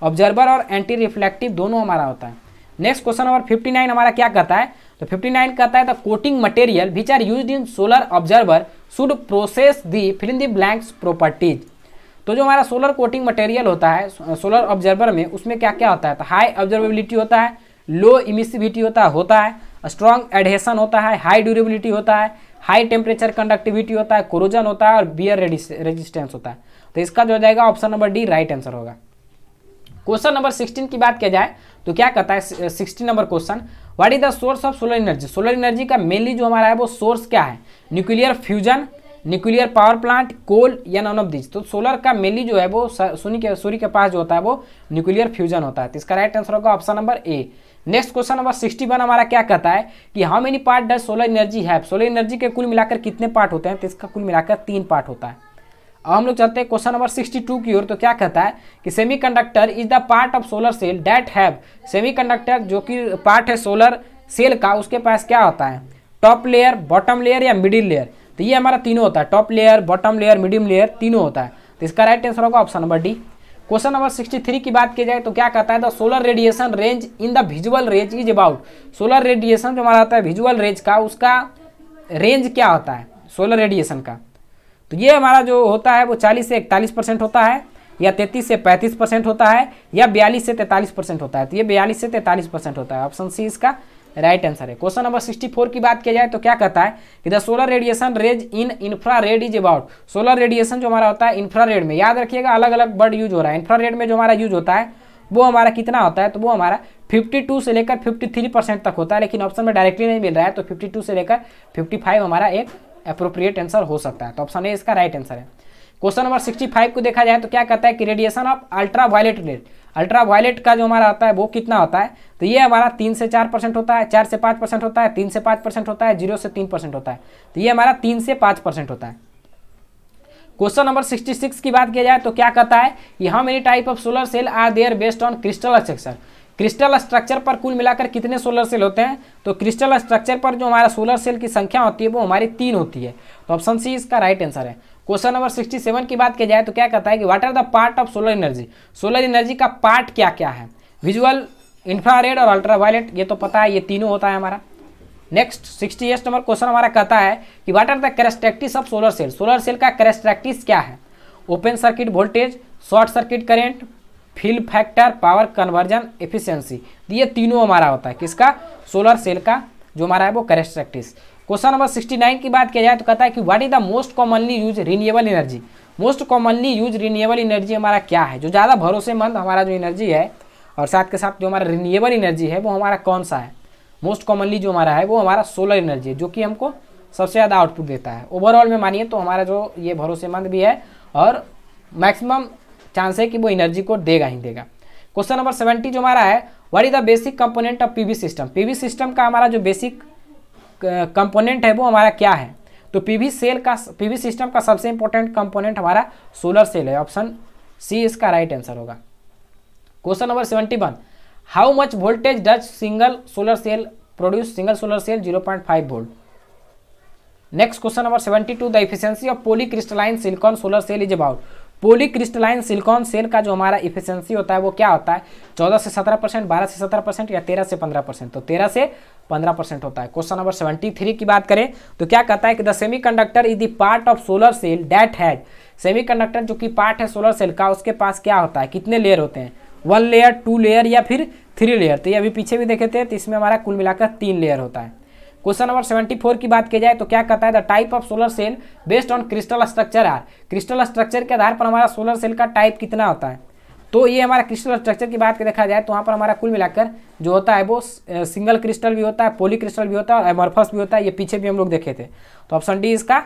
ऑब्जर्वर और एंटी रिफ्लेक्टिव दोनों हमारा होता है नेक्स्ट क्वेश्चन नंबर 59 हमारा क्या कहता है तो 59 कहता है the coating material which are use in solar observer should process the fill in the blanks properties तो जो हमारा सोलर कोटिंग मटेरियल होता है सोलर ऑब्जर्वर में उसमें क्या क्या होता है तो हाई ऑब्जर्वेबिलिटी होता है लो इमिसिविटी होता है होता है स्ट्रॉन्ग एडहेशन होता है हाई ड्यूरेबिलिटी होता है हाई टेम्परेचर कंडक्टिविटी होता है क्रोजन होता है और बियर रेजिस्टेंस होता है तो इसका जो हो जाएगा option number D right answer होगा क्वेश्चन नंबर सिक्सटीन की बात किया जाए तो क्या कहता है sixty number question what is the source of solar energy solar energy का मेनली जो हमारा है वो सोर्स क्या है nuclear fusion nuclear power plant coal या नॉन ऑफ दिज तो सोलर का मेनली जो है वो सूर्य के सूर्य के पास जो होता है वो न्यूक्लियर फ्यूजन होता है तो इसका राइट आंसर होगा option number A next question number sixty one हमारा क्या कहता है कि how many part does solar energy है सोलर एनर्जी के कुल मिलाकर कितने पार्ट होते हैं तो इसका कुल मिलाकर तीन पार्ट होता है अब हम लोग चलते हैं क्वेश्चन नंबर 62 की ओर तो क्या कहता है कि semiconductor is the part of solar cell that have semiconductor जो कि पार्ट है सोलर सेल का उसके पास क्या होता है टॉप लेयर बॉटम लेयर या मिडिल लेयर तो ये हमारा तीनों होता है top layer bottom layer middle layer तीनों होता है तो इसका राइट आंसर होगा option number D question number 63 की बात की जाए तो क्या कहता है the solar radiation range in the visual range is about solar radiation जो हमारा आता है विजुअल रेंज का उसका रेंज क्या होता है सोलर रेडिएशन का तो ये हमारा जो होता है वो चालीस से इकतालीस परसेंट होता है या तैतीस से पैंतीस परसेंट होता है या बयालीस से तैंतालीस परसेंट होता है तो ये बयालीस से तैंतालीस परसेंट होता है ऑप्शन सी इसका राइट आंसर है क्वेश्चन नंबर 64 की बात किया जाए तो क्या कहता है कि the solar radiation rays in infrared is about solar radiation जो हमारा होता है इंफ्रा रेड में याद रखिएगा अलग अलग वर्ड यूज हो रहा है इंफ्रा रेड में जो हमारा यूज होता है वो हमारा कितना होता है तो वो हमारा 52 से लेकर 53 परसेंट तक होता है लेकिन ऑप्शन में डायरेक्टली नहीं मिल रहा है तो 52 से लेकर 55 हमारा एक अप्रोप्रिएट आंसर हो सकता है तो ऑप्शन ए इसका राइट आंसर है क्वेश्चन नंबर सिक्सटी फाइव को देखा जाए तो क्या कहता है कि radiation of ultraviolet red ultraviolet का जो हमारा आता है वो कितना होता है तो ये हमारा तीन से चार परसेंट होता है चार से पाँच परसेंट होता है तीन से पाँच परसेंट होता है जीरो से तीन परसेंट होता है तो ये हमारा तीन से पाँच परसेंट होता है क्वेश्चन नंबर 66 की बात किया जाए तो क्या कहता है कि how many type of solar cell are there based on crystal structure crystal structure पर कुल मिलाकर कितने सोलर सेल होते हैं तो क्रिस्टल स्ट्रक्चर पर जो हमारा सोलर सेल की संख्या होती है वो हमारी तीन होती है तो ऑप्शन सी इसका राइट आंसर है क्वेश्चन नंबर 67 की बात की जाए तो क्या कहता है कि what are the part of solar energy solar energy का पार्ट क्या क्या है विजुअल इंफ्रारेड और अल्ट्रावायलेट ये तो पता है ये तीनों होता है हमारा नेक्स्ट सिक्सटी एस्ट नंबर क्वेश्चन हमारा कहता है कि what are the characteristics of solar cell solar cell का करेस्ट्रैक्टिस क्या है open circuit voltage short circuit current fill factor power conversion efficiency ये तीनों हमारा होता है किसका सोलर सेल का जो हमारा है वो characteristics question number sixty nine की बात किया जाए तो कहता है कि what is the most commonly use renewable energy most commonly use renewable energy हमारा क्या है जो ज़्यादा भरोसेमंद हमारा जो एनर्जी है और साथ के साथ जो हमारा रिन्यूएबल एनर्जी है वो हमारा कौन सा है मोस्ट कॉमनली जो हमारा है वो हमारा सोलर एनर्जी है जो कि हमको सबसे ज़्यादा आउटपुट देता है ओवरऑल में मानिए तो हमारा जो ये भरोसेमंद भी है और मैक्सिमम चांस है कि वो एनर्जी को देगा ही देगा क्वेश्चन नंबर सेवेंटी जो हमारा है what is the basic component of PV system PV system का हमारा जो बेसिक कंपोनेंट है वो हमारा क्या है तो पीवी सेल का पीवी सिस्टम का सबसे इंपॉर्टेंट कंपोनेंट हमारा सोलर सेल है ऑप्शन सी इसका राइट आंसर होगा question number seventy one how much voltage does single solar cell produce single solar cell zero point five volt next question number seventy two the efficiency of polycrystalline silicon solar cell is about polycrystalline silicon cell का जो हमारा efficiency होता है वो क्या होता है चौदह से सत्रह परसेंट बारह से सत्रह परसेंट या तेरह से पंद्रह परसेंट तो तेरह से पंद्रह परसेंट होता है क्वेश्चन नंबर सेवेंटी थ्री की बात करें तो क्या कहता है कि the semiconductor is the part of solar cell that has semiconductor जो कि पार्ट है सोलर सेल का उसके पास क्या होता है कितने लेयर होते हैं वन लेयर टू लेयर या फिर थ्री लेयर तो ये अभी पीछे भी देखे थे तो इसमें हमारा कुल मिलाकर तीन लेयर होता है क्वेश्चन नंबर सेवेंटी फोर की बात की जाए तो क्या कहता है the type of solar cell based on crystal structure are crystal structure के आधार पर हमारा सोलर सेल का टाइप कितना होता है तो ये हमारा क्रिस्टल स्ट्रक्चर की बात देखा जाए तो वहाँ पर हमारा कुल मिलाकर जो होता है वो सिंगल क्रिस्टल भी होता है पोली क्रिस्टल भी होता है और एमरफस भी होता है ये पीछे भी हम लोग देखे थे तो ऑप्शन डी इसका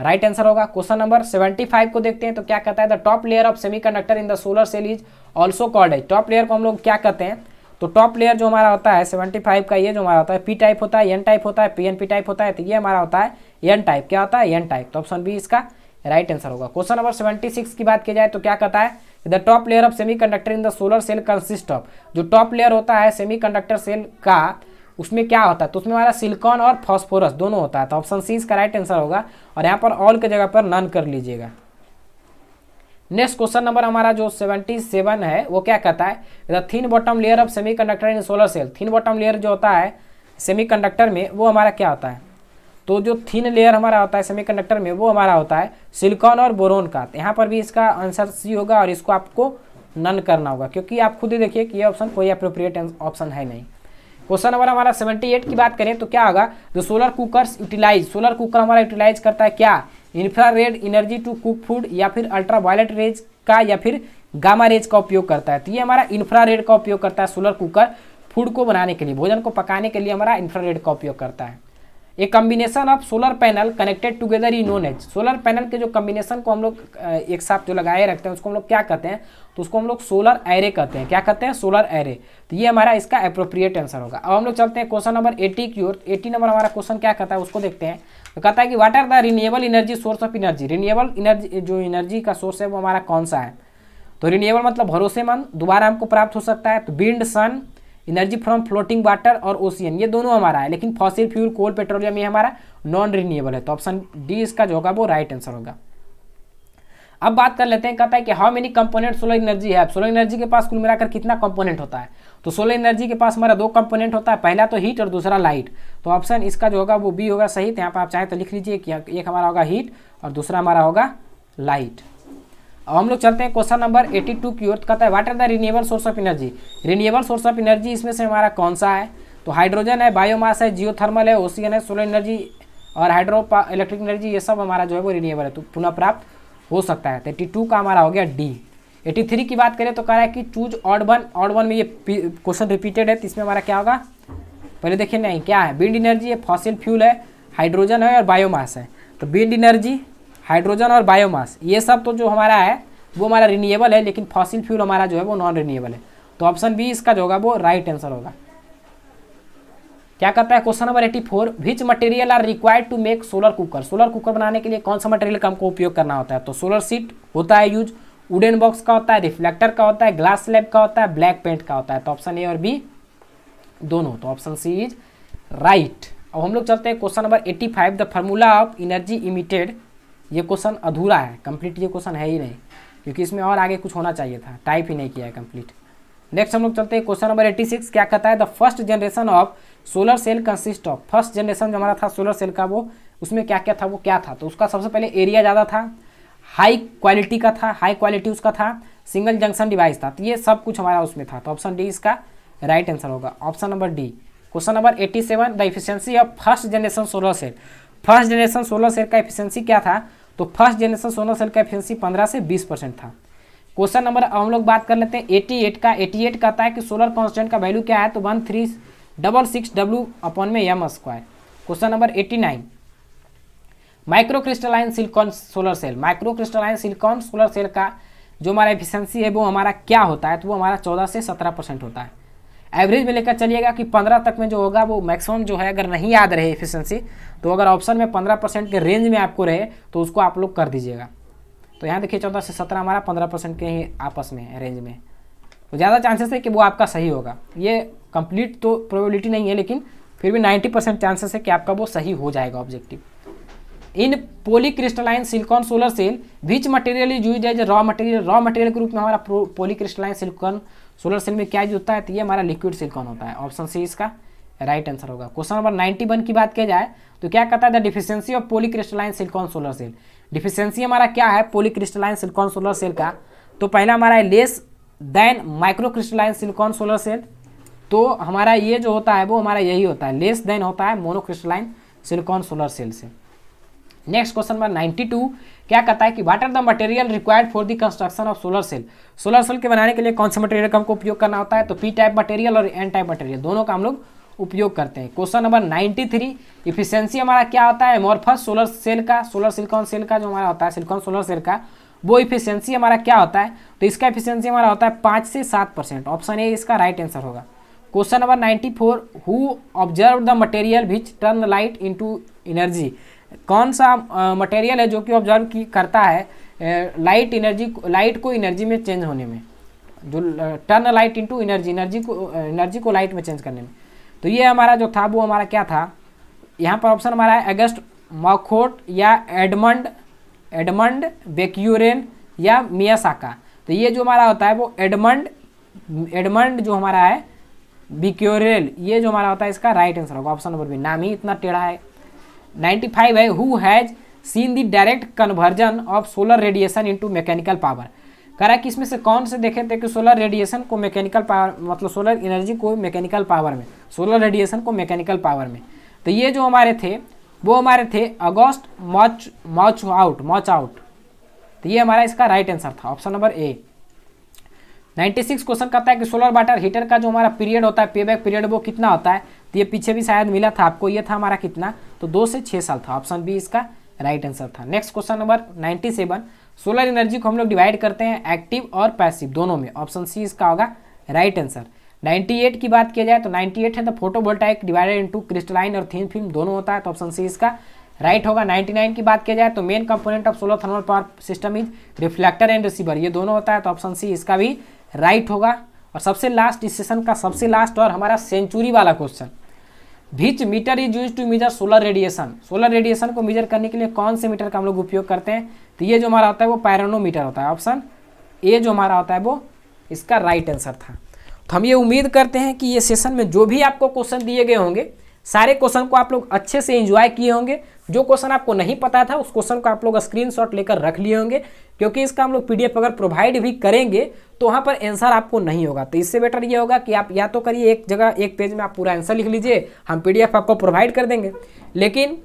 राइट आंसर होगा क्वेश्चन नंबर 75 को देखते हैं तो क्या कहता है the top layer of semiconductor in the solar cell is also called है टॉप लेयर को हम लोग क्या कहते हैं तो टॉप लेयर जो हमारा होता है 75 का ये जो हमारा होता है पी टाइप होता है एन टाइप होता है पी एन पी टाइप होता है तो ये हमारा होता है एन टाइप क्या होता है एन टाइप तो ऑप्शन बी इसका राइट आंसर होगा क्वेश्चन नंबर 76 की बात की जाए तो क्या कहता है the top layer of conductor in the solar cell consist of जो टॉप लेयर होता है कंडक्टर सेल का उसमें क्या होता है तो उसमें हमारा सिलिकॉन और फॉस्फोरस दोनों होता है तो ऑप्शन सी इसका राइट आंसर होगा और यहाँ पर ऑल की जगह पर नन कर लीजिएगा नेक्स्ट क्वेश्चन नंबर हमारा जो सेवेंटी सेवन है वो क्या कहता है the thin bottom layer of semiconductor in solar cell thin bottom layer जो होता है सेमी कंडक्टर में वो हमारा क्या होता है तो जो थीन लेयर हमारा होता है सेमीकंडक्टर में वो हमारा होता है सिलिकॉन और बोरोन का तो यहाँ पर भी इसका आंसर सी होगा और इसको आपको नन करना होगा क्योंकि आप खुद ही देखिए कि ये ऑप्शन कोई अप्रोप्रिएट ऑप्शन है नहीं क्वेश्चन नंबर हमारा 78 की बात करें तो क्या होगा जो solar cooker utilize solar cooker हमारा यूटिलाइज करता है क्या infrared energy to cook food या फिर अल्ट्रावायलेट रेज का या फिर गामा रेज का उपयोग करता है तो ये हमारा इंफ्रारेड का उपयोग करता है सोलर कुकर फूड को बनाने के लिए भोजन को पकाने के लिए हमारा इंफ्रारेड का उपयोग करता है a combination of solar panel connected together in known as solar panel के जो कम्बिनेशन को हम लोग एक साथ जो लगाए रखते हैं उसको हम लोग क्या कहते हैं तो उसको हम लोग सोलर एरे कहते हैं क्या कहते हैं सोलर एरे तो ये हमारा इसका अप्रोप्रिएट आंसर होगा अब हम लोग चलते हैं क्वेश्चन नंबर एटी की ओर एटी नंबर हमारा क्वेश्चन क्या कहता है उसको देखते हैं तो कहता है कि what are the renewable energy source of energy renewable energy जो एनर्जी का सोर्स है वो हमारा कौन सा है तो रिन्यूएबल मतलब भरोसेमंद दोबारा हमको प्राप्त हो सकता है तो wind sun energy from floating water और ओशियन ये दोनों हमारा है लेकिन फॉसिल फ्यूल कोल पेट्रोलियम ये हमारा नॉन रिन्यूएबल है तो ऑप्शन डी इसका जो होगा वो राइट आंसर होगा अब बात कर लेते हैं कहता है कि how many component solar energy है सोलर एनर्जी के पास कुल मिलाकर कितना कंपोनेंट होता है तो सोलर एनर्जी के पास हमारा दो कंपोनेंट होता है पहला तो हीट और दूसरा लाइट तो ऑप्शन इसका जो होगा वो बी होगा सही तो यहाँ पर आप चाहें तो लिख लीजिए कि एक हमारा होगा हीट और दूसरा हमारा होगा लाइट अब हम लोग चलते हैं क्वेश्चन नंबर 82 की ओर कहता है what are the renewable source of energy renewable source of energy इसमें से हमारा कौन सा है तो हाइड्रोजन है बायोमास है जियोथर्मल है ओसियन है सोलर एनर्जी और हाइड्रो इलेक्ट्रिक एनर्जी ये सब हमारा जो है वो रिन्यूएबल है तो पुनः प्राप्त हो सकता है तो एट्टी टू का हमारा हो गया डी एट्टी थ्री की बात करें तो कह रहा है कि choose odd one odd one में ये क्वेश्चन रिपीटेड है तो इसमें हमारा क्या होगा पहले देखिए नहीं क्या है विंड एनर्जी है फॉसिल फ्यूल है हाइड्रोजन है और बायोमास है तो विंड एनर्जी हाइड्रोजन और बायोमास ये सब तो जो हमारा है वो हमारा रिन्यूएबल है लेकिन फॉसिल फ्यूल हमारा जो है वो नॉन रिन्यूएबल है तो ऑप्शन बी इसका जो होगा वो राइट आंसर होगा क्या करता है question number eighty four which material are required to make solar cooker solar cooker बनाने के लिए कौन सा मटेरियल का हमको उपयोग करना होता है तो सोलर सीट होता है यूज वुडन बॉक्स का होता है रिफ्लेक्टर का होता है ग्लास स्लैब का होता है ब्लैक पेंट का होता है तो ऑप्शन ए और बी दोनों तो ऑप्शन सी इज राइट अब हम लोग चलते हैं question number eighty five the formula of energy emitted ये क्वेश्चन अधूरा है कंप्लीट ये क्वेश्चन है ही नहीं क्योंकि इसमें और आगे कुछ होना चाहिए था टाइप ही नहीं किया है कंप्लीट नेक्स्ट हम लोग चलते हैं क्वेश्चन नंबर एट्टी सिक्स क्या कहता है the first generation of solar cell consist of first generation जो हमारा था सोलर सेल का वो उसमें क्या क्या था वो क्या था तो उसका सबसे पहले एरिया ज़्यादा था हाई क्वालिटी का था हाई क्वालिटी उसका था सिंगल जंक्शन डिवाइस था तो ये सब कुछ हमारा उसमें था तो ऑप्शन डी इसका राइट आंसर होगा option number D question number eighty seven the efficiency of first generation solar cell first generation solar cell का इफिशियंसी क्या था तो फर्स्ट जनरेशन सोलर सेल का एफिशिएंसी 15 से 20 परसेंट था क्वेश्चन नंबर हम लोग बात कर लेते हैं 88 का 88 कहता है कि सोलर कॉन्स्टेंट का वैल्यू क्या है तो one three double six W upon में M square question number 89 microcrystalline silicon solar cell microcrystalline silicon solar cell का जो हमारा एफिशियंसी है वो हमारा क्या होता है तो वो हमारा चौदह से सत्रह परसेंट होता है एवरेज में लेकर चलिएगा कि पंद्रह तक में जो होगा वो मैक्सिमम जो है अगर नहीं याद रहे एफिशिएंसी तो अगर ऑप्शन में पंद्रह परसेंट के रेंज में आपको रहे तो उसको आप लोग कर दीजिएगा तो यहाँ देखिए चौदह से सत्रह हमारा पंद्रह परसेंट के ही आपस में है रेंज में तो ज़्यादा चांसेस है कि वो आपका सही होगा ये कंप्लीट तो प्रोबेबिलिटी नहीं है लेकिन फिर भी नाइन्टी परसेंट चांसेस है कि आपका वो सही हो जाएगा objective in polycrystalline silicon solar cell which material use use जो रॉ मटेरियल रॉ मटेरियल के रूप में हमारा पोलिक्रिस्टलाइन सिलिकॉन सोलर सेल में क्या यूज होता है तो ये हमारा लिक्विड सिलिकॉन होता है ऑप्शन सी इसका राइट आंसर होगा क्वेश्चन नंबर वन की बात किया जाए तो क्या कहता है the deficiency of polycrystalline silicon solar cell deficiency हमारा क्या है पोलिक्रिस्टलाइन सिलिकॉन सोलर सेल का तो पहला हमारा है less than microcrystalline silicon solar cell तो हमारा ये जो होता है वो हमारा यही होता है लेस देन होता है मोनोक्रिस्टलाइन सिलिकॉन सोलर सेल से नेक्स्ट क्वेश्चन नंबर 92 क्या कहता है कि what are the material required for the construction of solar cell solar cell के बनाने के लिए कौन सा मटेरियल का हमको उपयोग करना होता है तो पी टाइप मटेरियल और एन टाइप मटेरियल दोनों का हम लोग उपयोग करते हैं क्वेश्चन नंबर 93 थ्री इफिशियंसी हमारा क्या होता है मोरफस सोलर सेल का सोलर सिलिकॉन सेल का जो हमारा होता है सिलिकॉन सोलर सेल का वो इफिशियंसी हमारा क्या होता है तो इसका इफिशियंसी हमारा होता है पाँच से सात परसेंट ऑप्शन ए इसका राइट आंसर होगा question number four who observe the material which turn light in energy कौन सा मटेरियल है जो कि ऑब्जर्व की करता है लाइट एनर्जी लाइट को एनर्जी में चेंज होने में जो turn light into energy energy को एनर्जी को लाइट में चेंज करने में तो ये हमारा जो था वो हमारा क्या था यहाँ पर ऑप्शन हमारा है अगस्ट मॉकोट या एडमंड एडमंड बेक्यूरेन या मियासाका तो ये जो हमारा होता है वो एडमंड एडमंड जो हमारा है बिक्योरेल ये जो हमारा होता है इसका राइट आंसर होगा ऑप्शन नंबर बी नाम ही इतना टेढ़ा है नाइन्टी फाइव है who has seen the direct conversion of solar radiation into mechanical power कह रहा है कि इसमें से कौन से देखे थे कि सोलर रेडिएशन को मैकेनिकल पावर मतलब सोलर एनर्जी को मैकेनिकल पावर में सोलर रेडिएशन को मैकेनिकल पावर में तो ये जो हमारे थे वो हमारे थे अगस्त मॉच मॉच आउट मॉच आउट तो ये हमारा इसका राइट आंसर था ऑप्शन नंबर ए 96 क्वेश्चन कहता है कि सोलर वाटर हीटर का जो हमारा पीरियड होता है पे पीरियड वो कितना होता है तो ये पीछे भी शायद मिला था आपको ये था हमारा कितना तो दो से छह साल था ऑप्शन बी इसका राइट आंसर था next question number seven solar energy को हम लोग डिवाइड करते हैं एक्टिव और पैसिव दोनों में ऑप्शन सी इसका होगा राइट आंसर 98 की बात किया जाए तो 98 है तो फोटोवोल्टाइक डिवाइडेड इनटू क्रिस्टलाइन और थीन फिल्म दोनों होता है तो ऑप्शन सी इसका राइट होगा 99 की बात किया जाए तो main component of solar thermal power system is reflector and receiver ये दोनों होता है तो ऑप्शन सी इसका भी राइट होगा और सबसे लास्ट इस सेशन का सबसे लास्ट और हमारा सेंचुरी वाला question which meter is use to measure solar radiation solar radiation को मीजर करने के लिए कौन से मीटर का हम लोग उपयोग करते हैं तो ये जो हमारा होता है वो पैरानोमीटर होता है ऑप्शन ए जो हमारा होता है वो इसका राइट आंसर था तो हम ये उम्मीद करते हैं कि ये सेशन में जो भी आपको क्वेश्चन दिए गए होंगे सारे क्वेश्चन को आप लोग अच्छे से इंजॉय किए होंगे जो क्वेश्चन आपको नहीं पता था उस क्वेश्चन को आप लोग स्क्रीनशॉट लेकर रख लिए होंगे क्योंकि इसका हम लोग पीडीएफ अगर प्रोवाइड भी करेंगे तो वहाँ पर आंसर आपको नहीं होगा तो इससे बेटर ये होगा कि आप या तो करिए एक जगह एक पेज में आप पूरा आंसर लिख लीजिए हम पीडीएफ आपको प्रोवाइड कर देंगे लेकिन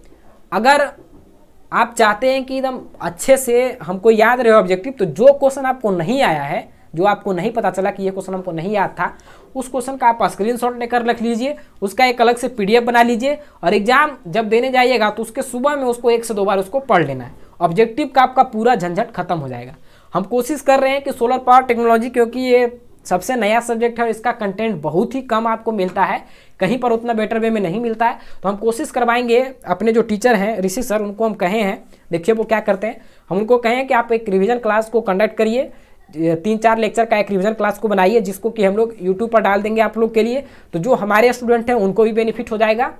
अगर आप चाहते हैं कि एकदम अच्छे से हमको याद रहे ऑब्जेक्टिव तो जो क्वेश्चन आपको नहीं आया है जो आपको नहीं पता चला कि ये क्वेश्चन हमको नहीं याद था उस क्वेश्चन का आप स्क्रीन शॉट लेकर रख लीजिए उसका एक अलग से पीडीएफ बना लीजिए और एग्जाम जब देने जाइएगा तो उसके सुबह में उसको एक से दो बार उसको पढ़ लेना है ऑब्जेक्टिव का आपका पूरा झंझट खत्म हो जाएगा हम कोशिश कर रहे हैं कि सोलर पावर टेक्नोलॉजी क्योंकि ये सबसे नया सब्जेक्ट है और इसका कंटेंट बहुत ही कम आपको मिलता है कहीं पर उतना बेटर वे में नहीं मिलता है तो हम कोशिश करवाएंगे अपने जो टीचर हैं ऋषि सर उनको हम कहे हैं देखिए वो क्या करते हैं हम उनको कहें कि आप एक रिविजन क्लास को कंडक्ट करिए तीन चार लेक्चर का एक रिविजन क्लास को बनाइए जिसको कि हम लोग यूट्यूब पर डाल देंगे आप लोग के लिए तो जो हमारे स्टूडेंट हैं उनको भी बेनिफिट हो जाएगा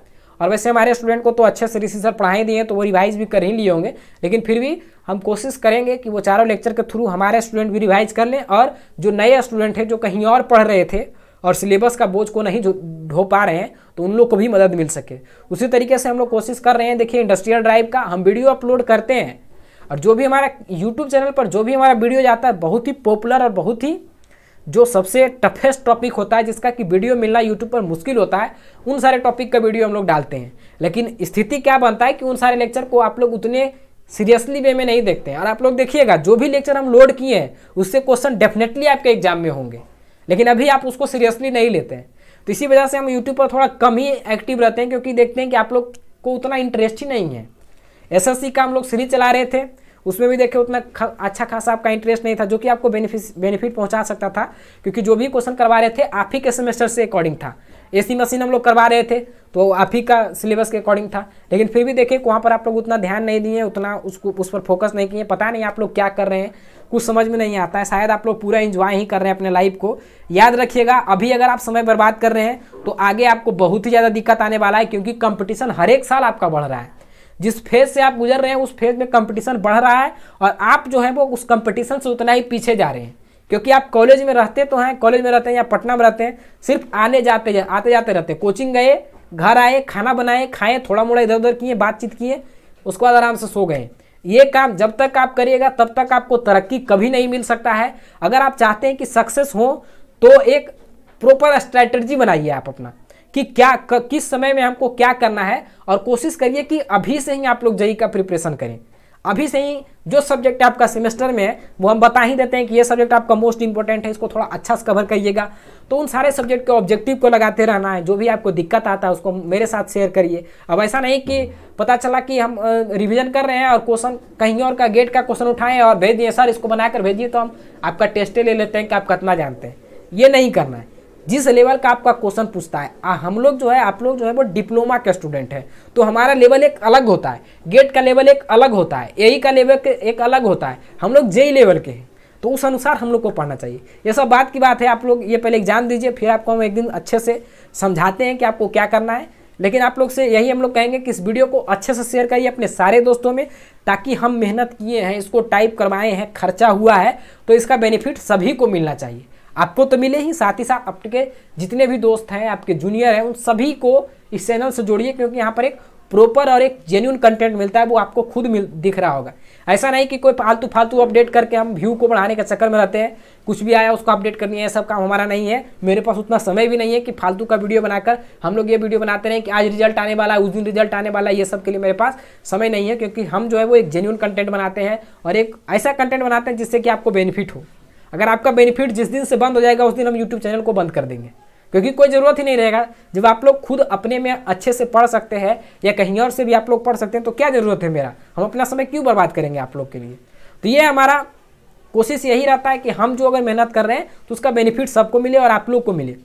और वैसे हमारे स्टूडेंट को तो अच्छे से रिसीजर सर पढ़ाई दिए हैं तो वो रिवाइज भी कर ही लिए होंगे लेकिन फिर भी हम कोशिश करेंगे कि वो चारों लेक्चर के थ्रू हमारे स्टूडेंट भी रिवाइज कर लें और जो नए स्टूडेंट हैं जो कहीं और पढ़ रहे थे और सिलेबस का बोझ को नहीं ढो पा रहे हैं तो उन लोग को भी मदद मिल सके उसी तरीके से हम लोग कोशिश कर रहे हैं देखिए इंडस्ट्रियल ड्राइव का हम वीडियो अपलोड करते हैं और जो भी हमारा यूट्यूब चैनल पर जो भी हमारा वीडियो जाता है बहुत ही पॉपुलर और बहुत ही जो सबसे टफेस्ट टॉपिक होता है जिसका कि वीडियो मिलना यूट्यूब पर मुश्किल होता है उन सारे टॉपिक का वीडियो हम लोग डालते हैं लेकिन स्थिति क्या बनता है कि उन सारे लेक्चर को आप लोग उतने सीरियसली वे में नहीं देखते हैं और आप लोग देखिएगा जो भी लेक्चर हम लोड किए हैं उससे क्वेश्चन डेफिनेटली आपके एग्जाम में होंगे लेकिन अभी आप उसको सीरियसली नहीं लेते हैं तो इसी वजह से हम यूट्यूब पर थोड़ा कम ही एक्टिव रहते हैं क्योंकि देखते हैं कि आप लोग को उतना इंटरेस्ट ही नहीं है एसएससी का हम लोग सीरीज चला रहे थे उसमें भी देखिए उतना खा, अच्छा खासा आपका इंटरेस्ट नहीं था जो कि आपको बेनिफिट बेनिफिट पहुंचा सकता था क्योंकि जो भी क्वेश्चन करवा रहे थे आप ही के सेमेस्टर से अकॉर्डिंग था एसी मशीन हम लोग करवा रहे थे तो आप ही का सिलेबस के अकॉर्डिंग था लेकिन फिर भी देखिए वहाँ पर आप लोग उतना ध्यान नहीं दिए उतना उसको उस पर फोकस नहीं किए पता नहीं आप लोग क्या कर रहे हैं कुछ समझ में नहीं आता है शायद आप लोग पूरा इन्जॉय ही कर रहे हैं अपने लाइफ को याद रखिएगा अभी अगर आप समय बर्बाद कर रहे हैं तो आगे आपको बहुत ही ज़्यादा दिक्कत आने वाला है क्योंकि कंपटीशन हर एक साल आपका बढ़ रहा है जिस फेज से आप गुजर रहे हैं उस फेज में कंपटीशन बढ़ रहा है और आप जो है वो उस कंपटीशन से उतना ही पीछे जा रहे हैं क्योंकि आप कॉलेज में रहते तो हैं कॉलेज में रहते हैं या पटना में रहते हैं सिर्फ आने जाते जा, आते जाते रहते हैं कोचिंग गए घर आए खाना बनाए खाए थोड़ा मोड़ा इधर उधर किए बातचीत किए उसके बाद आराम से सो गए ये काम जब तक आप करिएगा तब तक आपको तरक्की कभी नहीं मिल सकता है अगर आप चाहते हैं कि सक्सेस हो तो एक प्रॉपर स्ट्रैटेजी बनाइए आप अपना कि क्या क, किस समय में हमको क्या करना है और कोशिश करिए कि अभी से ही आप लोग जई का प्रिपरेशन करें अभी से ही जो सब्जेक्ट आपका सेमेस्टर में है वो हम बता ही देते हैं कि ये सब्जेक्ट आपका मोस्ट इंपॉर्टेंट है इसको थोड़ा अच्छा से कवर करिएगा तो उन सारे सब्जेक्ट के ऑब्जेक्टिव को लगाते रहना है जो भी आपको दिक्कत आता है उसको मेरे साथ शेयर करिए अब ऐसा नहीं कि पता चला कि हम रिविजन कर रहे हैं और क्वेश्चन कहीं और का गेट का क्वेश्चन उठाएं और भेज दिए सर इसको बनाकर भेजिए तो हम आपका टेस्ट ले लेते हैं कि आप कितना जानते हैं ये नहीं करना है जिस लेवल का आपका क्वेश्चन पूछता है आ, हम लोग जो है आप लोग जो है वो डिप्लोमा के स्टूडेंट हैं तो हमारा लेवल एक अलग होता है गेट का लेवल एक अलग होता है ए e का लेवल एक अलग होता है हम लोग जेई e लेवल के हैं तो उस अनुसार हम लोग को पढ़ना चाहिए ये सब बात की बात है आप लोग ये पहले एग्जाम दीजिए फिर आपको हम एक दिन अच्छे से समझाते हैं कि आपको क्या करना है लेकिन आप लोग से यही हम लोग कहेंगे कि इस वीडियो को अच्छे से शेयर करिए अपने सारे दोस्तों में ताकि हम मेहनत किए हैं इसको टाइप करवाए हैं खर्चा हुआ है तो इसका बेनिफिट सभी को मिलना चाहिए आपको तो मिले ही साथ ही साथ आपके जितने भी दोस्त हैं आपके जूनियर हैं उन सभी को इस चैनल से जोड़िए क्योंकि यहाँ पर एक प्रॉपर और एक जेन्यून कंटेंट मिलता है वो आपको खुद मिल दिख रहा होगा ऐसा नहीं कि कोई फालतू फालतू अपडेट करके हम व्यू को बढ़ाने के चक्कर में रहते हैं कुछ भी आया उसको अपडेट करनी है सब काम हमारा नहीं है मेरे पास उतना समय भी नहीं है कि फालतू का वीडियो बनाकर हम लोग ये वीडियो बनाते रहें कि आज रिजल्ट आने वाला है उस दिन रिजल्ट आने वाला है ये सब के लिए मेरे पास समय नहीं है क्योंकि हम जो है वो एक जेन्यून कंटेंट बनाते हैं और एक ऐसा कंटेंट बनाते हैं जिससे कि आपको बेनिफिट हो अगर आपका बेनिफिट जिस दिन से बंद हो जाएगा उस दिन हम यूट्यूब चैनल को बंद कर देंगे क्योंकि कोई ज़रूरत ही नहीं रहेगा जब आप लोग खुद अपने में अच्छे से पढ़ सकते हैं या कहीं और से भी आप लोग पढ़ सकते हैं तो क्या ज़रूरत है मेरा हम अपना समय क्यों बर्बाद करेंगे आप लोग के लिए तो ये हमारा कोशिश यही रहता है कि हम जो अगर मेहनत कर रहे हैं तो उसका बेनिफिट सबको मिले और आप लोग को मिले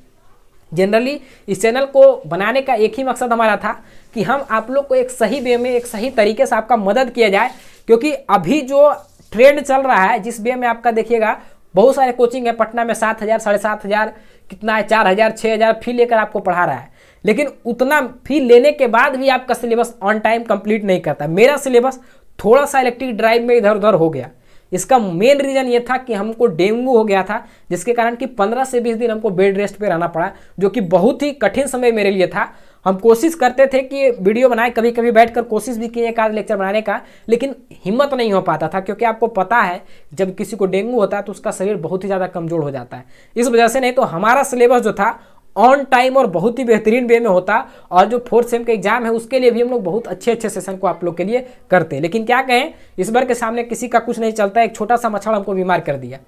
जनरली इस चैनल को बनाने का एक ही मकसद हमारा था कि हम आप लोग को एक सही वे में एक सही तरीके से आपका मदद किया जाए क्योंकि अभी जो ट्रेंड चल रहा है जिस वे में आपका देखिएगा बहुत सारे कोचिंग है पटना में सात हज़ार साढ़े सात हज़ार कितना है चार हज़ार छः हज़ार फी लेकर आपको पढ़ा रहा है लेकिन उतना फी लेने के बाद भी आपका सिलेबस ऑन टाइम कंप्लीट नहीं करता मेरा सिलेबस थोड़ा सा इलेक्ट्रिक ड्राइव में इधर उधर हो गया इसका मेन रीज़न ये था कि हमको डेंगू हो गया था जिसके कारण कि 15 से 20 दिन हमको बेड रेस्ट पे रहना पड़ा जो कि बहुत ही कठिन समय मेरे लिए था हम कोशिश करते थे कि वीडियो बनाए कभी कभी बैठकर कोशिश भी किए एक आध लेक्चर बनाने का लेकिन हिम्मत नहीं हो पाता था क्योंकि आपको पता है जब किसी को डेंगू होता है तो उसका शरीर बहुत ही ज़्यादा कमज़ोर हो जाता है इस वजह से नहीं तो हमारा सिलेबस जो था ऑन टाइम और बहुत ही बेहतरीन वे में होता और जो फोर्थ सेम का एग्जाम है उसके लिए भी हम लोग बहुत अच्छे अच्छे सेशन को आप लोग के लिए करते हैं लेकिन क्या कहें इस बार के सामने किसी का कुछ नहीं चलता एक छोटा सा मछड़ हमको बीमार कर दिया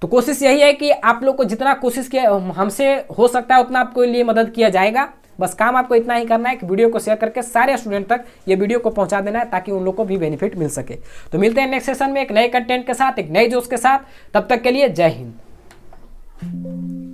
तो कोशिश यही है कि आप लोग को जितना कोशिश किया हमसे हो सकता है उतना आपको लिए मदद किया जाएगा बस काम आपको इतना ही करना है कि वीडियो को शेयर करके सारे स्टूडेंट तक ये वीडियो को पहुंचा देना है ताकि उन लोग को भी बेनिफिट मिल सके तो मिलते हैं नेक्स्ट सेशन में एक नए कंटेंट के साथ एक नए जोश के साथ तब तक के लिए जय हिंद